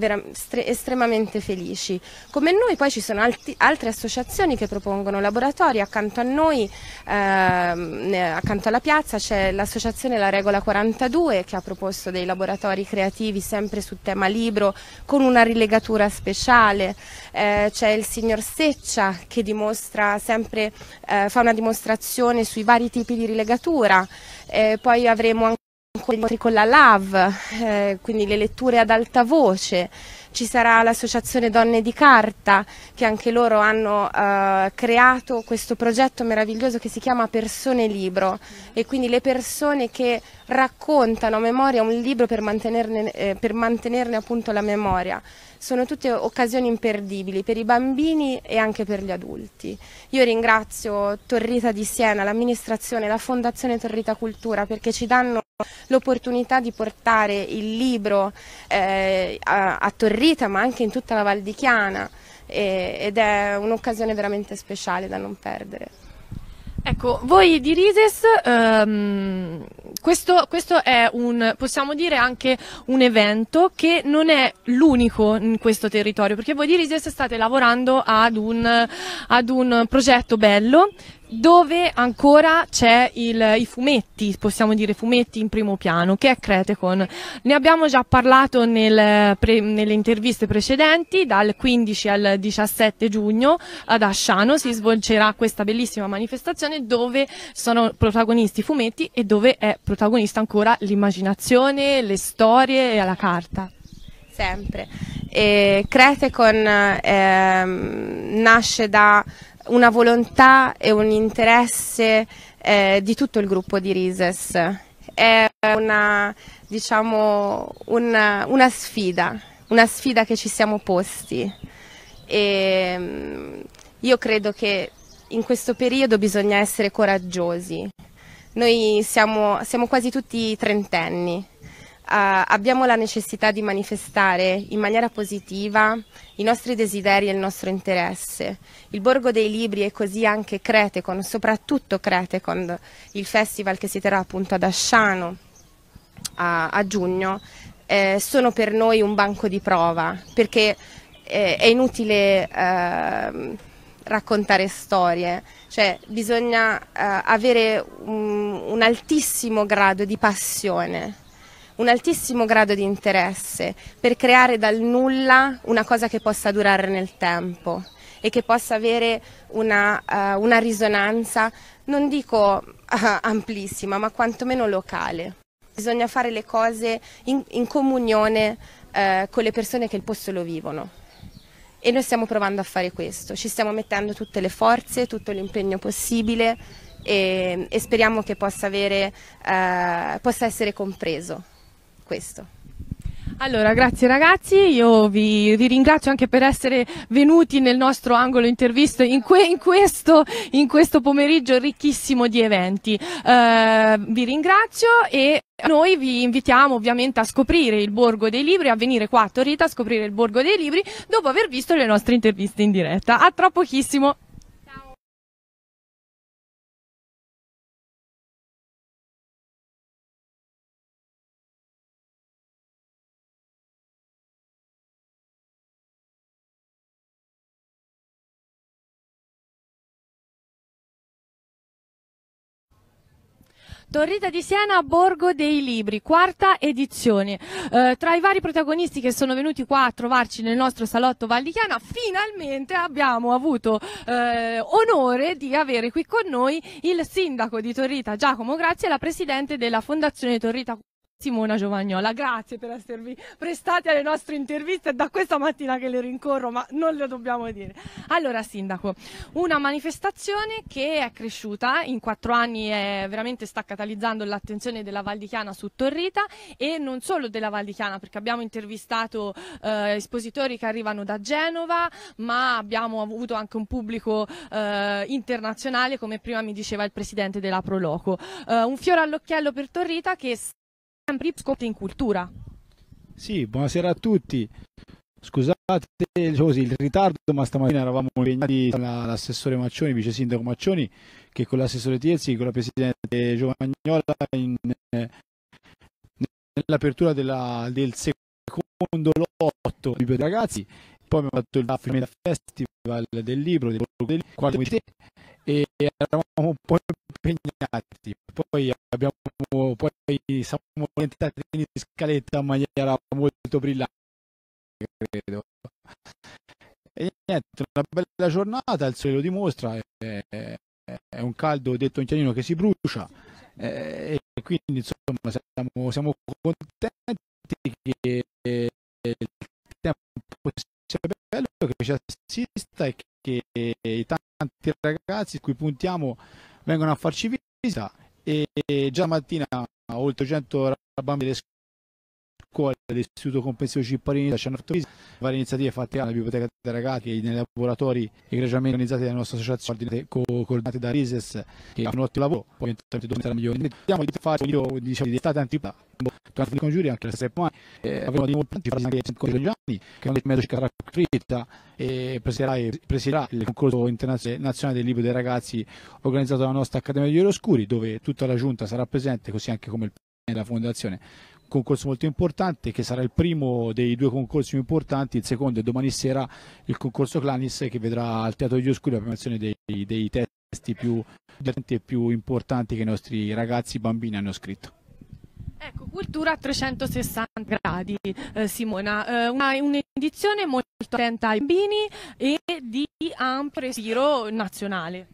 [SPEAKER 9] estremamente felici. Come noi poi ci sono altre associazioni che propongono laboratori, accanto a noi, ehm, accanto alla piazza c'è l'associazione La Regola 42 che ha proposto dei laboratori creativi sempre su tema libro con una rilegatura speciale, eh, c'è il signor Seccia che dimostra sempre, eh, fa una dimostrazione sui vari tipi di rilegatura, eh, poi avremo anche incontri con la LAV, eh, quindi le letture ad alta voce, ci sarà l'associazione Donne di Carta che anche loro hanno eh, creato questo progetto meraviglioso che si chiama Persone Libro e quindi le persone che raccontano a memoria un libro per mantenerne, eh, per mantenerne appunto la memoria. Sono tutte occasioni imperdibili per i bambini e anche per gli adulti. Io ringrazio Torrita di Siena, l'amministrazione, la Fondazione Torrita Cultura perché ci danno l'opportunità di portare il libro eh, a, a, Torrita ma anche in tutta la Val di Chiana eh, ed è un'occasione veramente speciale da non perdere.
[SPEAKER 1] Ecco, voi di Rises, um, questo, questo, è un, possiamo dire anche un evento che non è l'unico in questo territorio, perché voi di Rises state lavorando ad un, ad un progetto bello dove ancora c'è il, i fumetti, possiamo dire fumetti in primo piano, che è Cretecon. Ne abbiamo già parlato nel, pre, nelle interviste precedenti, dal 15 al 17 giugno ad Asciano si svolgerà questa bellissima manifestazione dove sono protagonisti i fumetti e dove è protagonista ancora l'immaginazione, le storie e la carta. Sempre. E
[SPEAKER 9] Cretecon eh, nasce da una volontà e un interesse eh, di tutto il gruppo di Rises. È una, diciamo, una, una sfida, una sfida che ci siamo posti e mm, io credo che in questo periodo bisogna essere coraggiosi. Noi siamo, siamo quasi tutti trentenni, Ah, abbiamo la necessità di manifestare in maniera positiva i nostri desideri e il nostro interesse. Il Borgo dei Libri e così anche Cretecon, soprattutto Cretecon, il festival che si terrà appunto ad Asciano a, a giugno, eh, sono per noi un banco di prova, perché eh, è inutile eh, raccontare storie, cioè bisogna eh, avere un, un altissimo grado di passione un altissimo grado di interesse per creare dal nulla una cosa che possa durare nel tempo e che possa avere una, uh, una risonanza, non dico uh, amplissima, ma quantomeno locale. Bisogna fare le cose in, in comunione uh, con le persone che il posto lo vivono. E noi stiamo provando a fare questo, ci stiamo mettendo tutte le forze, tutto l'impegno possibile e, e speriamo che possa, avere, possa essere compreso questo.
[SPEAKER 1] Allora, grazie ragazzi, io vi, vi, ringrazio anche per essere venuti nel nostro angolo interviste in, que, in, questo, in questo, pomeriggio ricchissimo di eventi. Uh, vi ringrazio e noi vi invitiamo ovviamente a scoprire il Borgo dei Libri, a venire qua a Torita a scoprire il Borgo dei Libri dopo aver visto le nostre interviste in diretta. A tra pochissimo! Torrita di Siena, Borgo dei Libri, quarta edizione. Eh, tra i vari protagonisti che sono venuti qua a trovarci nel nostro salotto Valdichiana, finalmente abbiamo avuto eh, onore di avere qui con noi il sindaco di Torrita, Giacomo Grazia, e la presidente della Fondazione Torrita Simona Giovagnola, grazie per esservi prestati alle nostre interviste. È da questa mattina che le rincorro, ma non le dobbiamo dire. Allora, Sindaco, una manifestazione che è cresciuta in quattro anni, è, veramente sta catalizzando l'attenzione della Val di Chiana su Torrita e non solo della Val di Chiana, perché abbiamo intervistato eh, espositori che arrivano da Genova, ma abbiamo avuto anche un pubblico eh, internazionale, come prima mi diceva il presidente della Proloco. Eh, un fiore all'occhiello per Torrita che Ripscotti in cultura.
[SPEAKER 10] Sì, buonasera a tutti. Scusate così, il ritardo, ma stamattina eravamo impegnati con l'assessore Maccioni, vice sindaco Maccioni, che con l'assessore Tirzi, con la presidente Giovagnola, in, eh, nell'apertura del secondo lotto di ragazzi. Poi abbiamo fatto il Frimeda Festival del libro, del libro, del, del, e eravamo un po' impegnati. Poi abbiamo poi siamo orientati in scaletta in maniera molto brillante, credo. E niente, una bella giornata, il sole lo dimostra, è, è un caldo detto in chiarino che si brucia e quindi insomma siamo, siamo contenti che il tempo sia bello, che ci assista e che, i tanti ragazzi cui puntiamo vengono a farci visita e già mattina oltre 100 scuole scuole, dell'istituto comprensivo Cipparini, ci hanno fatto varie iniziative fatte alla biblioteca dei ragazzi, nei laboratori egregiamente organizzati dalla nostra associazione, co coordinati da RISES, che fanno un ottimo lavoro, poi eventualmente documentare meglio. Andiamo di fare un diciamo, di estate antipata, durante il congiuri anche la settimana, eh, avremo di molti frasi anche con Gianni, che è un mezzo che sarà fritta e presiderà, il concorso internazionale del libro dei ragazzi organizzato dalla nostra Accademia degli Oroscuri, dove tutta la giunta sarà presente, così anche come il della fondazione concorso molto importante che sarà il primo dei due concorsi più importanti, il secondo è domani sera il concorso Clanis che vedrà al Teatro degli Oscuri la premiazione dei, dei testi più, più importanti che i nostri ragazzi bambini hanno scritto.
[SPEAKER 1] Ecco, cultura a 360 gradi, eh, Simona, eh, un'edizione molto attenta ai bambini e di ampio respiro nazionale.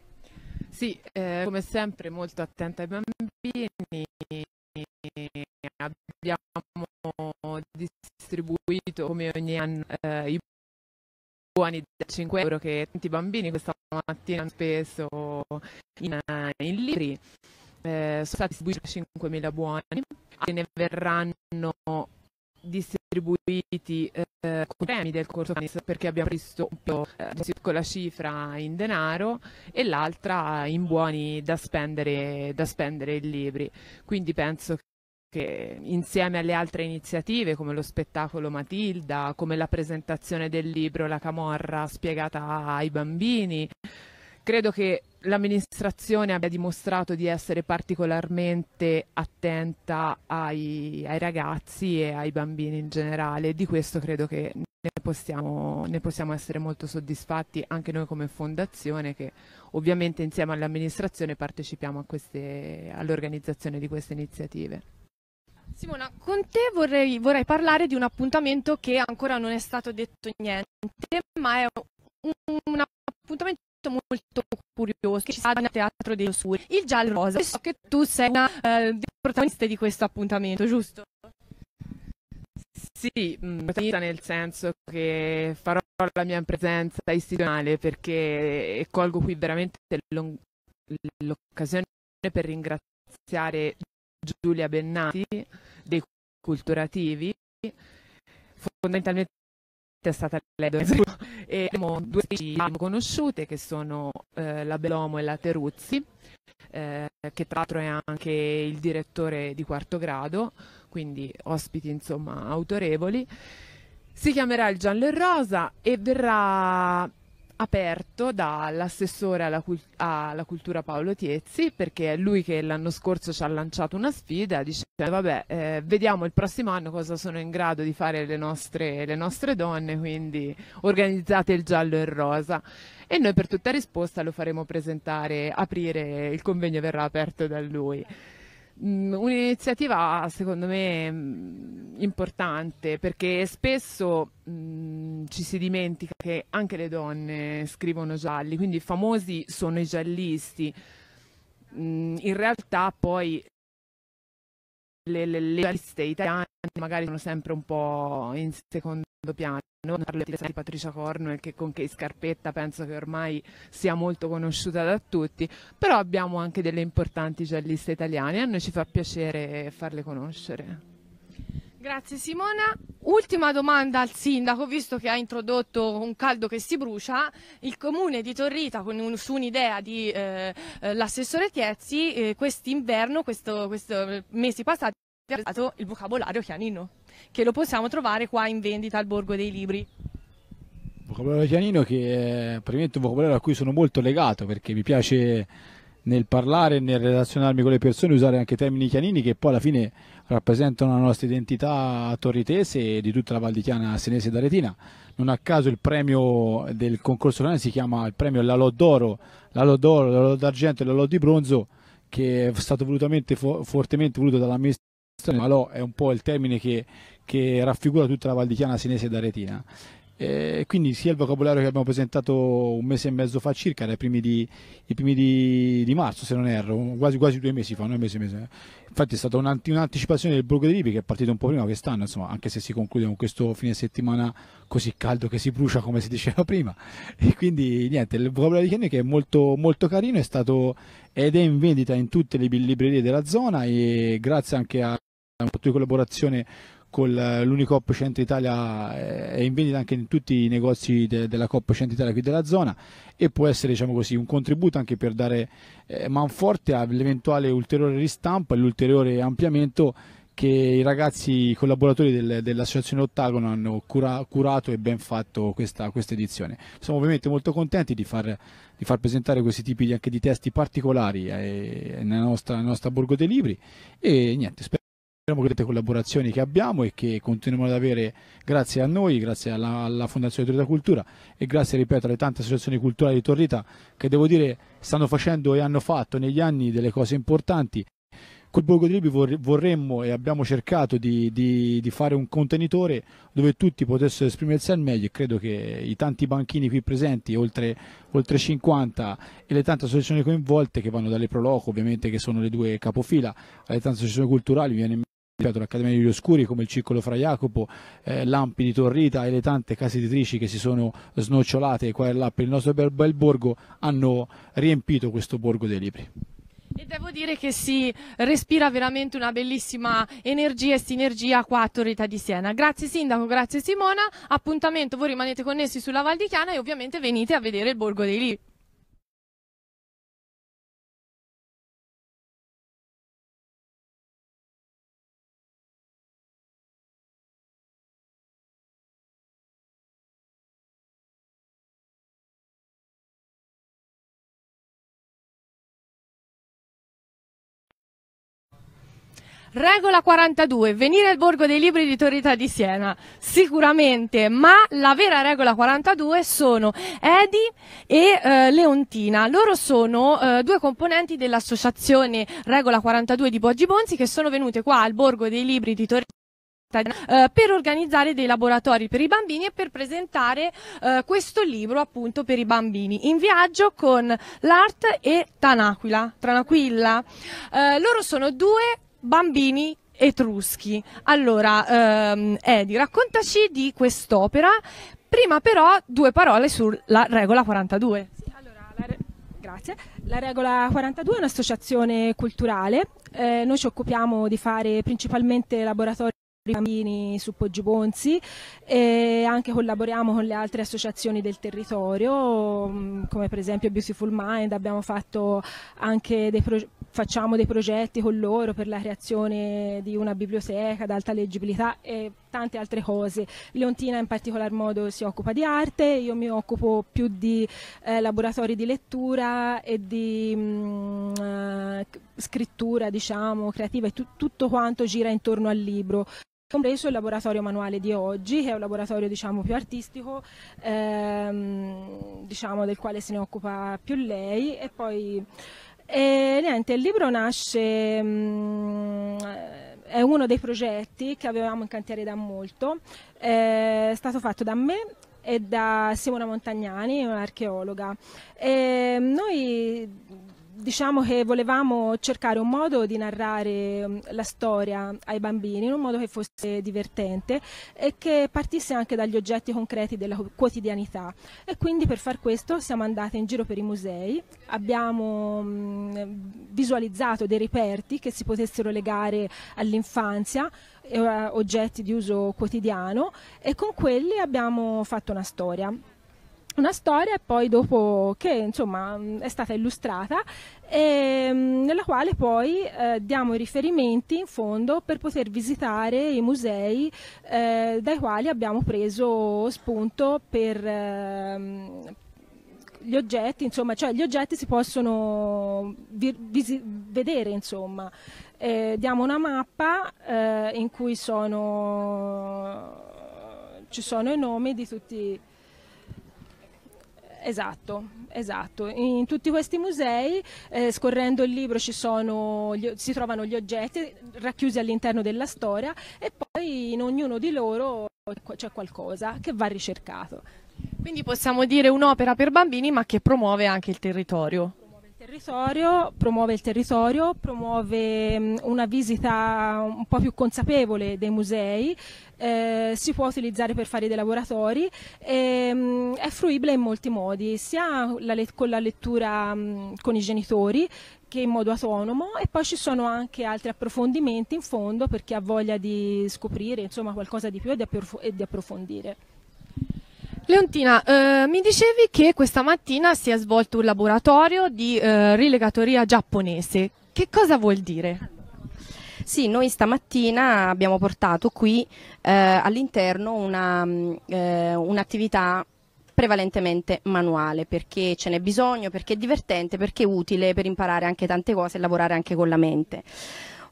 [SPEAKER 4] Sì, eh, come sempre molto attenta ai bambini, abbiamo distribuito come ogni anno eh, i buoni da 5 euro che tanti bambini questa mattina hanno speso in, eh, in libri. Eh, sono stati distribuiti 5.000 buoni, e ne verranno distribuiti eh, con premi del corso perché abbiamo visto un po' eh, con la cifra in denaro e l'altra in buoni da spendere, da spendere in libri. Quindi penso che insieme alle altre iniziative come lo spettacolo Matilda, come la presentazione del libro La Camorra spiegata ai bambini, credo che l'amministrazione abbia dimostrato di essere particolarmente attenta ai, ai, ragazzi e ai bambini in generale. Di questo credo che ne possiamo, ne possiamo essere molto soddisfatti anche noi come fondazione che ovviamente insieme all'amministrazione partecipiamo all'organizzazione di queste iniziative.
[SPEAKER 1] Simona, con te vorrei, vorrei parlare di un appuntamento che ancora non è stato detto niente, ma è un, un appuntamento molto curioso che ci sarà nel Teatro dei Osuri, il Giallo Rosa. so che tu sei una eh, dei di questo appuntamento,
[SPEAKER 4] giusto? Sì, mm, protagonista nel senso che farò la mia presenza istituzionale perché eh, colgo qui veramente l'occasione per ringraziare Giulia Bennati, dei Culturativi, fondamentalmente è stata lei e abbiamo due abbiamo conosciute che sono eh, la Belomo e la Teruzzi, eh, che tra l'altro è anche il direttore di quarto grado, quindi ospiti insomma autorevoli. Si chiamerà il Giallo e Rosa e verrà aperto dall'assessore alla, cult- alla, cultura Paolo Tiezzi, perché è lui che l'anno scorso ci ha lanciato una sfida dicendo vabbè, eh, vediamo il prossimo anno cosa sono in grado di fare le nostre, le nostre donne, quindi organizzate il giallo e il rosa. E noi per tutta risposta lo faremo presentare, aprire, il convegno verrà aperto da lui. Mm, un'iniziativa secondo me mm, importante perché spesso mh, mm, ci si dimentica che anche le donne scrivono gialli, quindi famosi sono i giallisti. in realtà poi le, le, le liste italiane magari sono sempre un po' in secondo piano. Non parlo di Patricia Cornwell che con Key Scarpetta penso che ormai sia molto conosciuta da tutti, però abbiamo anche delle importanti gialliste italiane e a noi ci fa piacere farle conoscere.
[SPEAKER 1] Grazie Simona.
[SPEAKER 4] Ultima domanda
[SPEAKER 1] al sindaco, visto che ha introdotto un caldo che si brucia, il comune di Torrita un, su un'idea di eh, eh, l'assessore Tiezzi eh, quest'inverno, questo, questo mesi passati, ha realizzato il vocabolario Chianino, che lo possiamo trovare qua in vendita al Borgo dei Libri.
[SPEAKER 10] Vocabolario Chianino che è praticamente un vocabolario a cui sono molto legato perché mi piace nel parlare, nel relazionarmi con le persone, usare anche termini chianini che poi alla fine rappresentano la nostra identità toritese e di tutta la Val di Chiana senese ed aretina. Non a caso il premio del concorso Lane si chiama il premio Lalo d'oro, Lalo d'oro, Lalo d'argento e Lalo di bronzo che è stato volutamente, fortemente voluto dall'amministrazione, ma lo è un po' il termine che, che raffigura tutta la Val di Chiana senese ed aretina. Eh, quindi sia il vocabolario che abbiamo presentato un mese e mezzo fa circa, dai primi di, i primi di, di marzo se non erro, quasi, quasi due mesi fa, mese, mese. Eh. infatti è stata un'anticipazione del Burgo dei Ripi che è partito un po' prima quest'anno, insomma, anche se si conclude con questo fine settimana così caldo che si brucia come si diceva <laughs> prima. E quindi niente, il vocabolario di Kenny che è molto, molto carino, è stato, ed è in vendita in tutte le librerie della zona e grazie anche a un po' di collaborazione con eh, l'unico Coop Centro Italia eh, è in vendita anche in tutti i negozi de, della Coppa Centro Italia qui della zona e può essere diciamo così, un contributo anche per dare eh, manforte all'eventuale ulteriore ristampa e all'ulteriore ampliamento che i ragazzi i collaboratori del, dell'associazione Ottagono hanno cura, curato e ben fatto questa, questa, edizione. Siamo ovviamente molto contenti di far, di far presentare questi tipi di, anche di testi particolari eh, nella, nostra, nella nostra Borgo dei Libri e niente, spero Speriamo che le collaborazioni che abbiamo e che continuiamo ad avere grazie a noi, grazie alla, alla Fondazione Torrita Cultura e grazie, ripeto, alle tante associazioni culturali di Torrita che devo dire stanno facendo e hanno fatto negli anni delle cose importanti. Col Borgo Dribi vorremmo e abbiamo cercato di, di, di, fare un contenitore dove tutti potessero esprimersi al meglio e credo che i tanti banchini qui presenti, oltre, oltre 50 e le tante associazioni coinvolte che vanno dalle Proloco ovviamente che sono le due capofila, alle tante associazioni culturali, viene in l'Accademia degli Oscuri come il Circolo Fra Jacopo, eh, Lampi di Torrita e le tante case editrici che si sono snocciolate qua e là per il nostro bel, bel borgo hanno riempito questo borgo dei libri.
[SPEAKER 1] E devo dire che si respira veramente una bellissima energia e sinergia qua a Torrita di Siena. Grazie Sindaco, grazie Simona. Appuntamento, voi rimanete connessi sulla Val di Chiana e ovviamente venite a vedere il Borgo dei Lì. Regola 42, venire al Borgo dei Libri di Torita di Siena, sicuramente, ma la vera regola 42 sono Edi e eh, Leontina. Loro sono eh, due componenti dell'associazione Regola 42 di Boggi Bonzi che sono venute qua al Borgo dei Libri di Torita eh, per organizzare dei laboratori per i bambini e per presentare uh, questo libro appunto per i bambini in viaggio con l'art e Tanaquila, Tranaquilla. Uh, eh, loro sono due Bambini Etruschi. Allora, ehm, Edi, raccontaci di quest'opera. Prima però due parole sulla regola 42. Sì, allora,
[SPEAKER 11] la re... Grazie. La regola 42 è un'associazione culturale. Eh, noi ci occupiamo di fare principalmente laboratori per i bambini su Poggi Bonzi e anche collaboriamo con le altre associazioni del territorio, mm, come per esempio Beautiful Mind, abbiamo fatto anche dei progetti facciamo dei progetti con loro per la creazione di una biblioteca ad alta leggibilità e tante altre cose. Leontina in particolar modo si occupa di arte, io mi occupo più di eh, laboratori di lettura e di mh, mm, eh, scrittura, diciamo, creativa e tutto quanto gira intorno al libro compreso il laboratorio manuale di oggi, che è un laboratorio diciamo, più artistico, ehm, diciamo, del quale se ne occupa più lei, e poi e niente, il libro nasce, mh, mm, è uno dei progetti che avevamo in cantiere da molto, è stato fatto da me e da Simona Montagnani, un'archeologa. noi diciamo che volevamo cercare un modo di narrare mm, la storia ai bambini in un modo che fosse divertente e che partisse anche dagli oggetti concreti della quotidianità e quindi per far questo siamo andate in giro per i musei, abbiamo mm, visualizzato dei reperti che si potessero legare all'infanzia eh, oggetti di uso quotidiano e con quelli abbiamo fatto una storia una storia poi dopo che insomma è stata illustrata e, ehm, nella quale poi eh, diamo i riferimenti in fondo per poter visitare i musei eh, dai quali abbiamo preso spunto per eh, gli oggetti, insomma, cioè gli oggetti si possono vedere, insomma. Eh, diamo una mappa eh, in cui sono, ci sono i nomi di tutti Esatto, esatto. In tutti questi musei, eh, scorrendo il libro, gli, si trovano gli oggetti racchiusi all'interno della storia e poi in ognuno di loro c'è qualcosa che va ricercato. Quindi possiamo dire un'opera per bambini ma che promuove anche il territorio territorio, promuove il territorio, promuove una visita un po' più consapevole dei musei, eh, si può utilizzare per fare dei laboratori, e, è fruibile in molti modi, sia la con la lettura con i genitori che in modo autonomo e poi ci sono anche altri approfondimenti in fondo per chi ha voglia di scoprire insomma, qualcosa di più e di approfondire. Leontina,
[SPEAKER 1] eh, mi dicevi che questa mattina si è svolto un laboratorio di eh, rilegatoria giapponese. Che cosa vuol dire? Sì, noi stamattina abbiamo
[SPEAKER 12] portato qui eh, all'interno mm, eh, un'attività prevalentemente manuale perché ce n'è bisogno, perché è divertente, perché è utile per imparare anche tante cose e lavorare anche con la mente.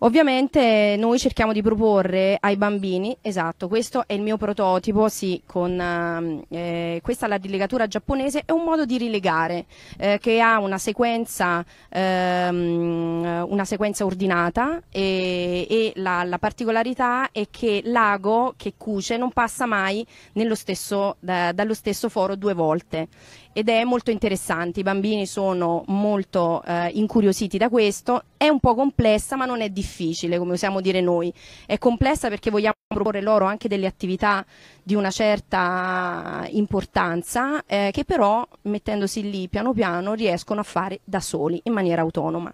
[SPEAKER 12] Ovviamente noi cerchiamo di proporre ai bambini, esatto, questo è il mio prototipo, sì, con ehm, eh, questa è la rilegatura giapponese, è un modo di rilegare eh, che ha una sequenza, ehm, una sequenza ordinata e, e la, la, particolarità è che l'ago che cuce non passa mai stesso, da, dallo stesso foro due volte ed è molto interessante, i bambini sono molto eh, incuriositi da questo, è un po' complessa ma non è difficile come usiamo dire noi, è complessa perché vogliamo proporre loro anche delle attività di una certa importanza eh, che però mettendosi lì piano piano riescono a fare da soli in maniera autonoma.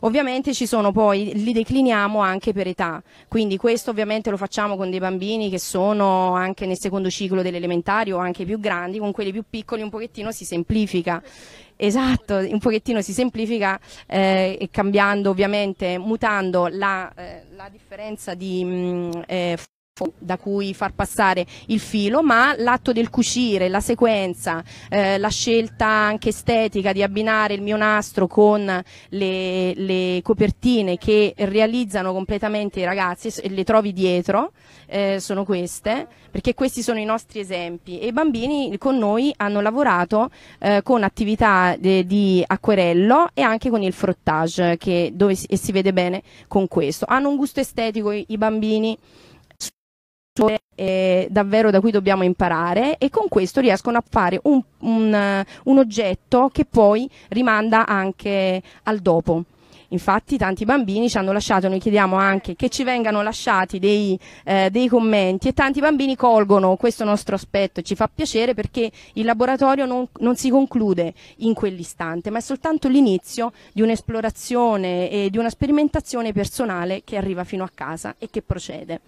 [SPEAKER 12] Ovviamente ci sono poi, li decliniamo anche per età, quindi questo ovviamente lo facciamo con dei bambini che sono anche nel secondo ciclo dell'elementare o anche più grandi, con quelli più piccoli un pochettino si semplifica. Esatto, un pochettino si semplifica eh, cambiando ovviamente, mutando la, eh, la differenza di mh, mm, eh, da cui far passare il filo, ma l'atto del cucire, la sequenza, eh, la scelta anche estetica di abbinare il mio nastro con le, le copertine che realizzano completamente i ragazzi, le trovi dietro, eh, sono queste, perché questi sono i nostri esempi e i bambini con noi hanno lavorato eh, con attività de, di acquerello e anche con il frottage che, dove si, e si vede bene con questo. Hanno un gusto estetico i, i bambini cioè, eh, davvero da cui dobbiamo imparare e con questo riescono a fare un, un, eh, un oggetto che poi rimanda anche al dopo. Infatti tanti bambini ci hanno lasciato, noi chiediamo anche che ci vengano lasciati dei, eh, dei, commenti e tanti bambini colgono questo nostro aspetto e ci fa piacere perché il laboratorio non, non si conclude in quell'istante, ma è soltanto l'inizio di un'esplorazione e di una sperimentazione personale che arriva fino a casa e che procede.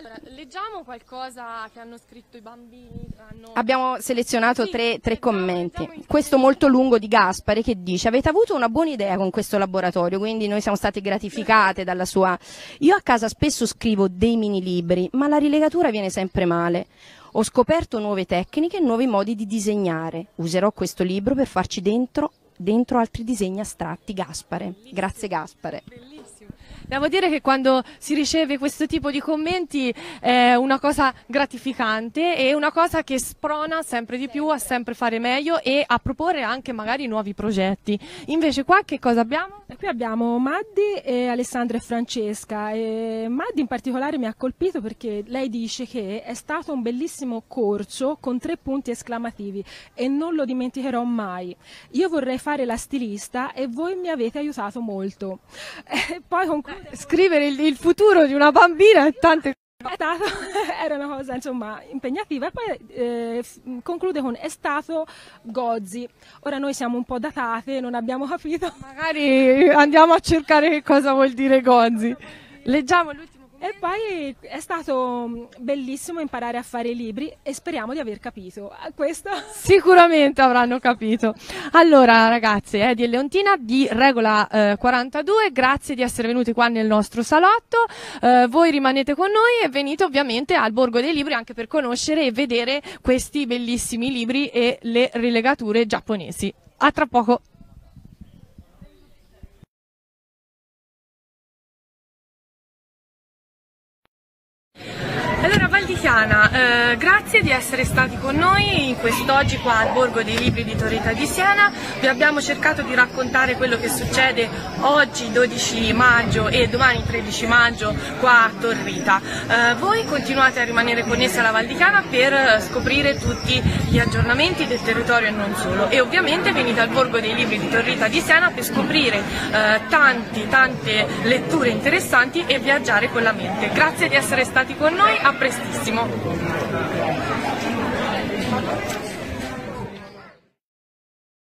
[SPEAKER 1] Allora, leggiamo qualcosa che hanno scritto i bambini.
[SPEAKER 12] Hanno... Abbiamo selezionato sì, tre, tre commenti. questo molto lungo di Gaspare che dice avete avuto una buona idea con questo laboratorio, quindi noi siamo state gratificate dalla sua... <laughs> Io a casa spesso scrivo dei mini libri, ma la rilegatura viene sempre male. Ho scoperto nuove tecniche e nuovi modi di disegnare. Userò questo libro per farci dentro, dentro altri disegni astratti. Gaspare. Bellissimo. Grazie Gaspare. Bellissimo.
[SPEAKER 1] Devo dire che quando si riceve questo tipo di commenti è una cosa gratificante e una cosa che sprona sempre di più a sempre fare meglio e a proporre anche magari nuovi progetti. Invece qua che cosa
[SPEAKER 11] abbiamo? Qui abbiamo Maddi e Alessandra e Francesca. E Maddi in particolare mi ha colpito perché lei dice che è stato un bellissimo corso con tre punti esclamativi e non lo dimenticherò mai. Io vorrei fare la stilista e voi mi avete aiutato molto. <laughs> E poi conclu- scrivere il, il futuro di una bambina e tante è <laughs> era una cosa insomma impegnativa e poi eh, conclude con è stato Gozzi. Ora noi siamo un po' datate, non abbiamo capito. Magari
[SPEAKER 1] andiamo a cercare che cosa vuol dire Gozzi. Leggiamo l'ultimo.
[SPEAKER 11] E poi è stato mm, bellissimo imparare a fare i libri e speriamo di aver capito. Questo <laughs>
[SPEAKER 1] sicuramente avranno capito. Allora, ragazze, Eddie eh, e Leontina di Regola eh, 42, grazie di essere venuti qua nel nostro salotto. Eh, voi rimanete con noi e venite ovviamente al Borgo dei Libri anche per conoscere e vedere questi bellissimi libri e le rilegature giapponesi. A tra poco. di Chiana, eh, grazie di essere stati con noi in quest'oggi qua al Borgo dei Libri di Torreta di Siena. Vi abbiamo cercato di raccontare quello che succede oggi 12 maggio e domani 13 maggio qua a Torrita. Eh, voi continuate a rimanere connessi alla Val di Chiana per eh, scoprire tutti gli aggiornamenti del territorio e non solo. E ovviamente venite al Borgo dei Libri di Torrita di Siena per scoprire eh, tanti, tante letture interessanti e viaggiare con la mente. Grazie di essere stati con noi, a prestissimo. Buonissimo.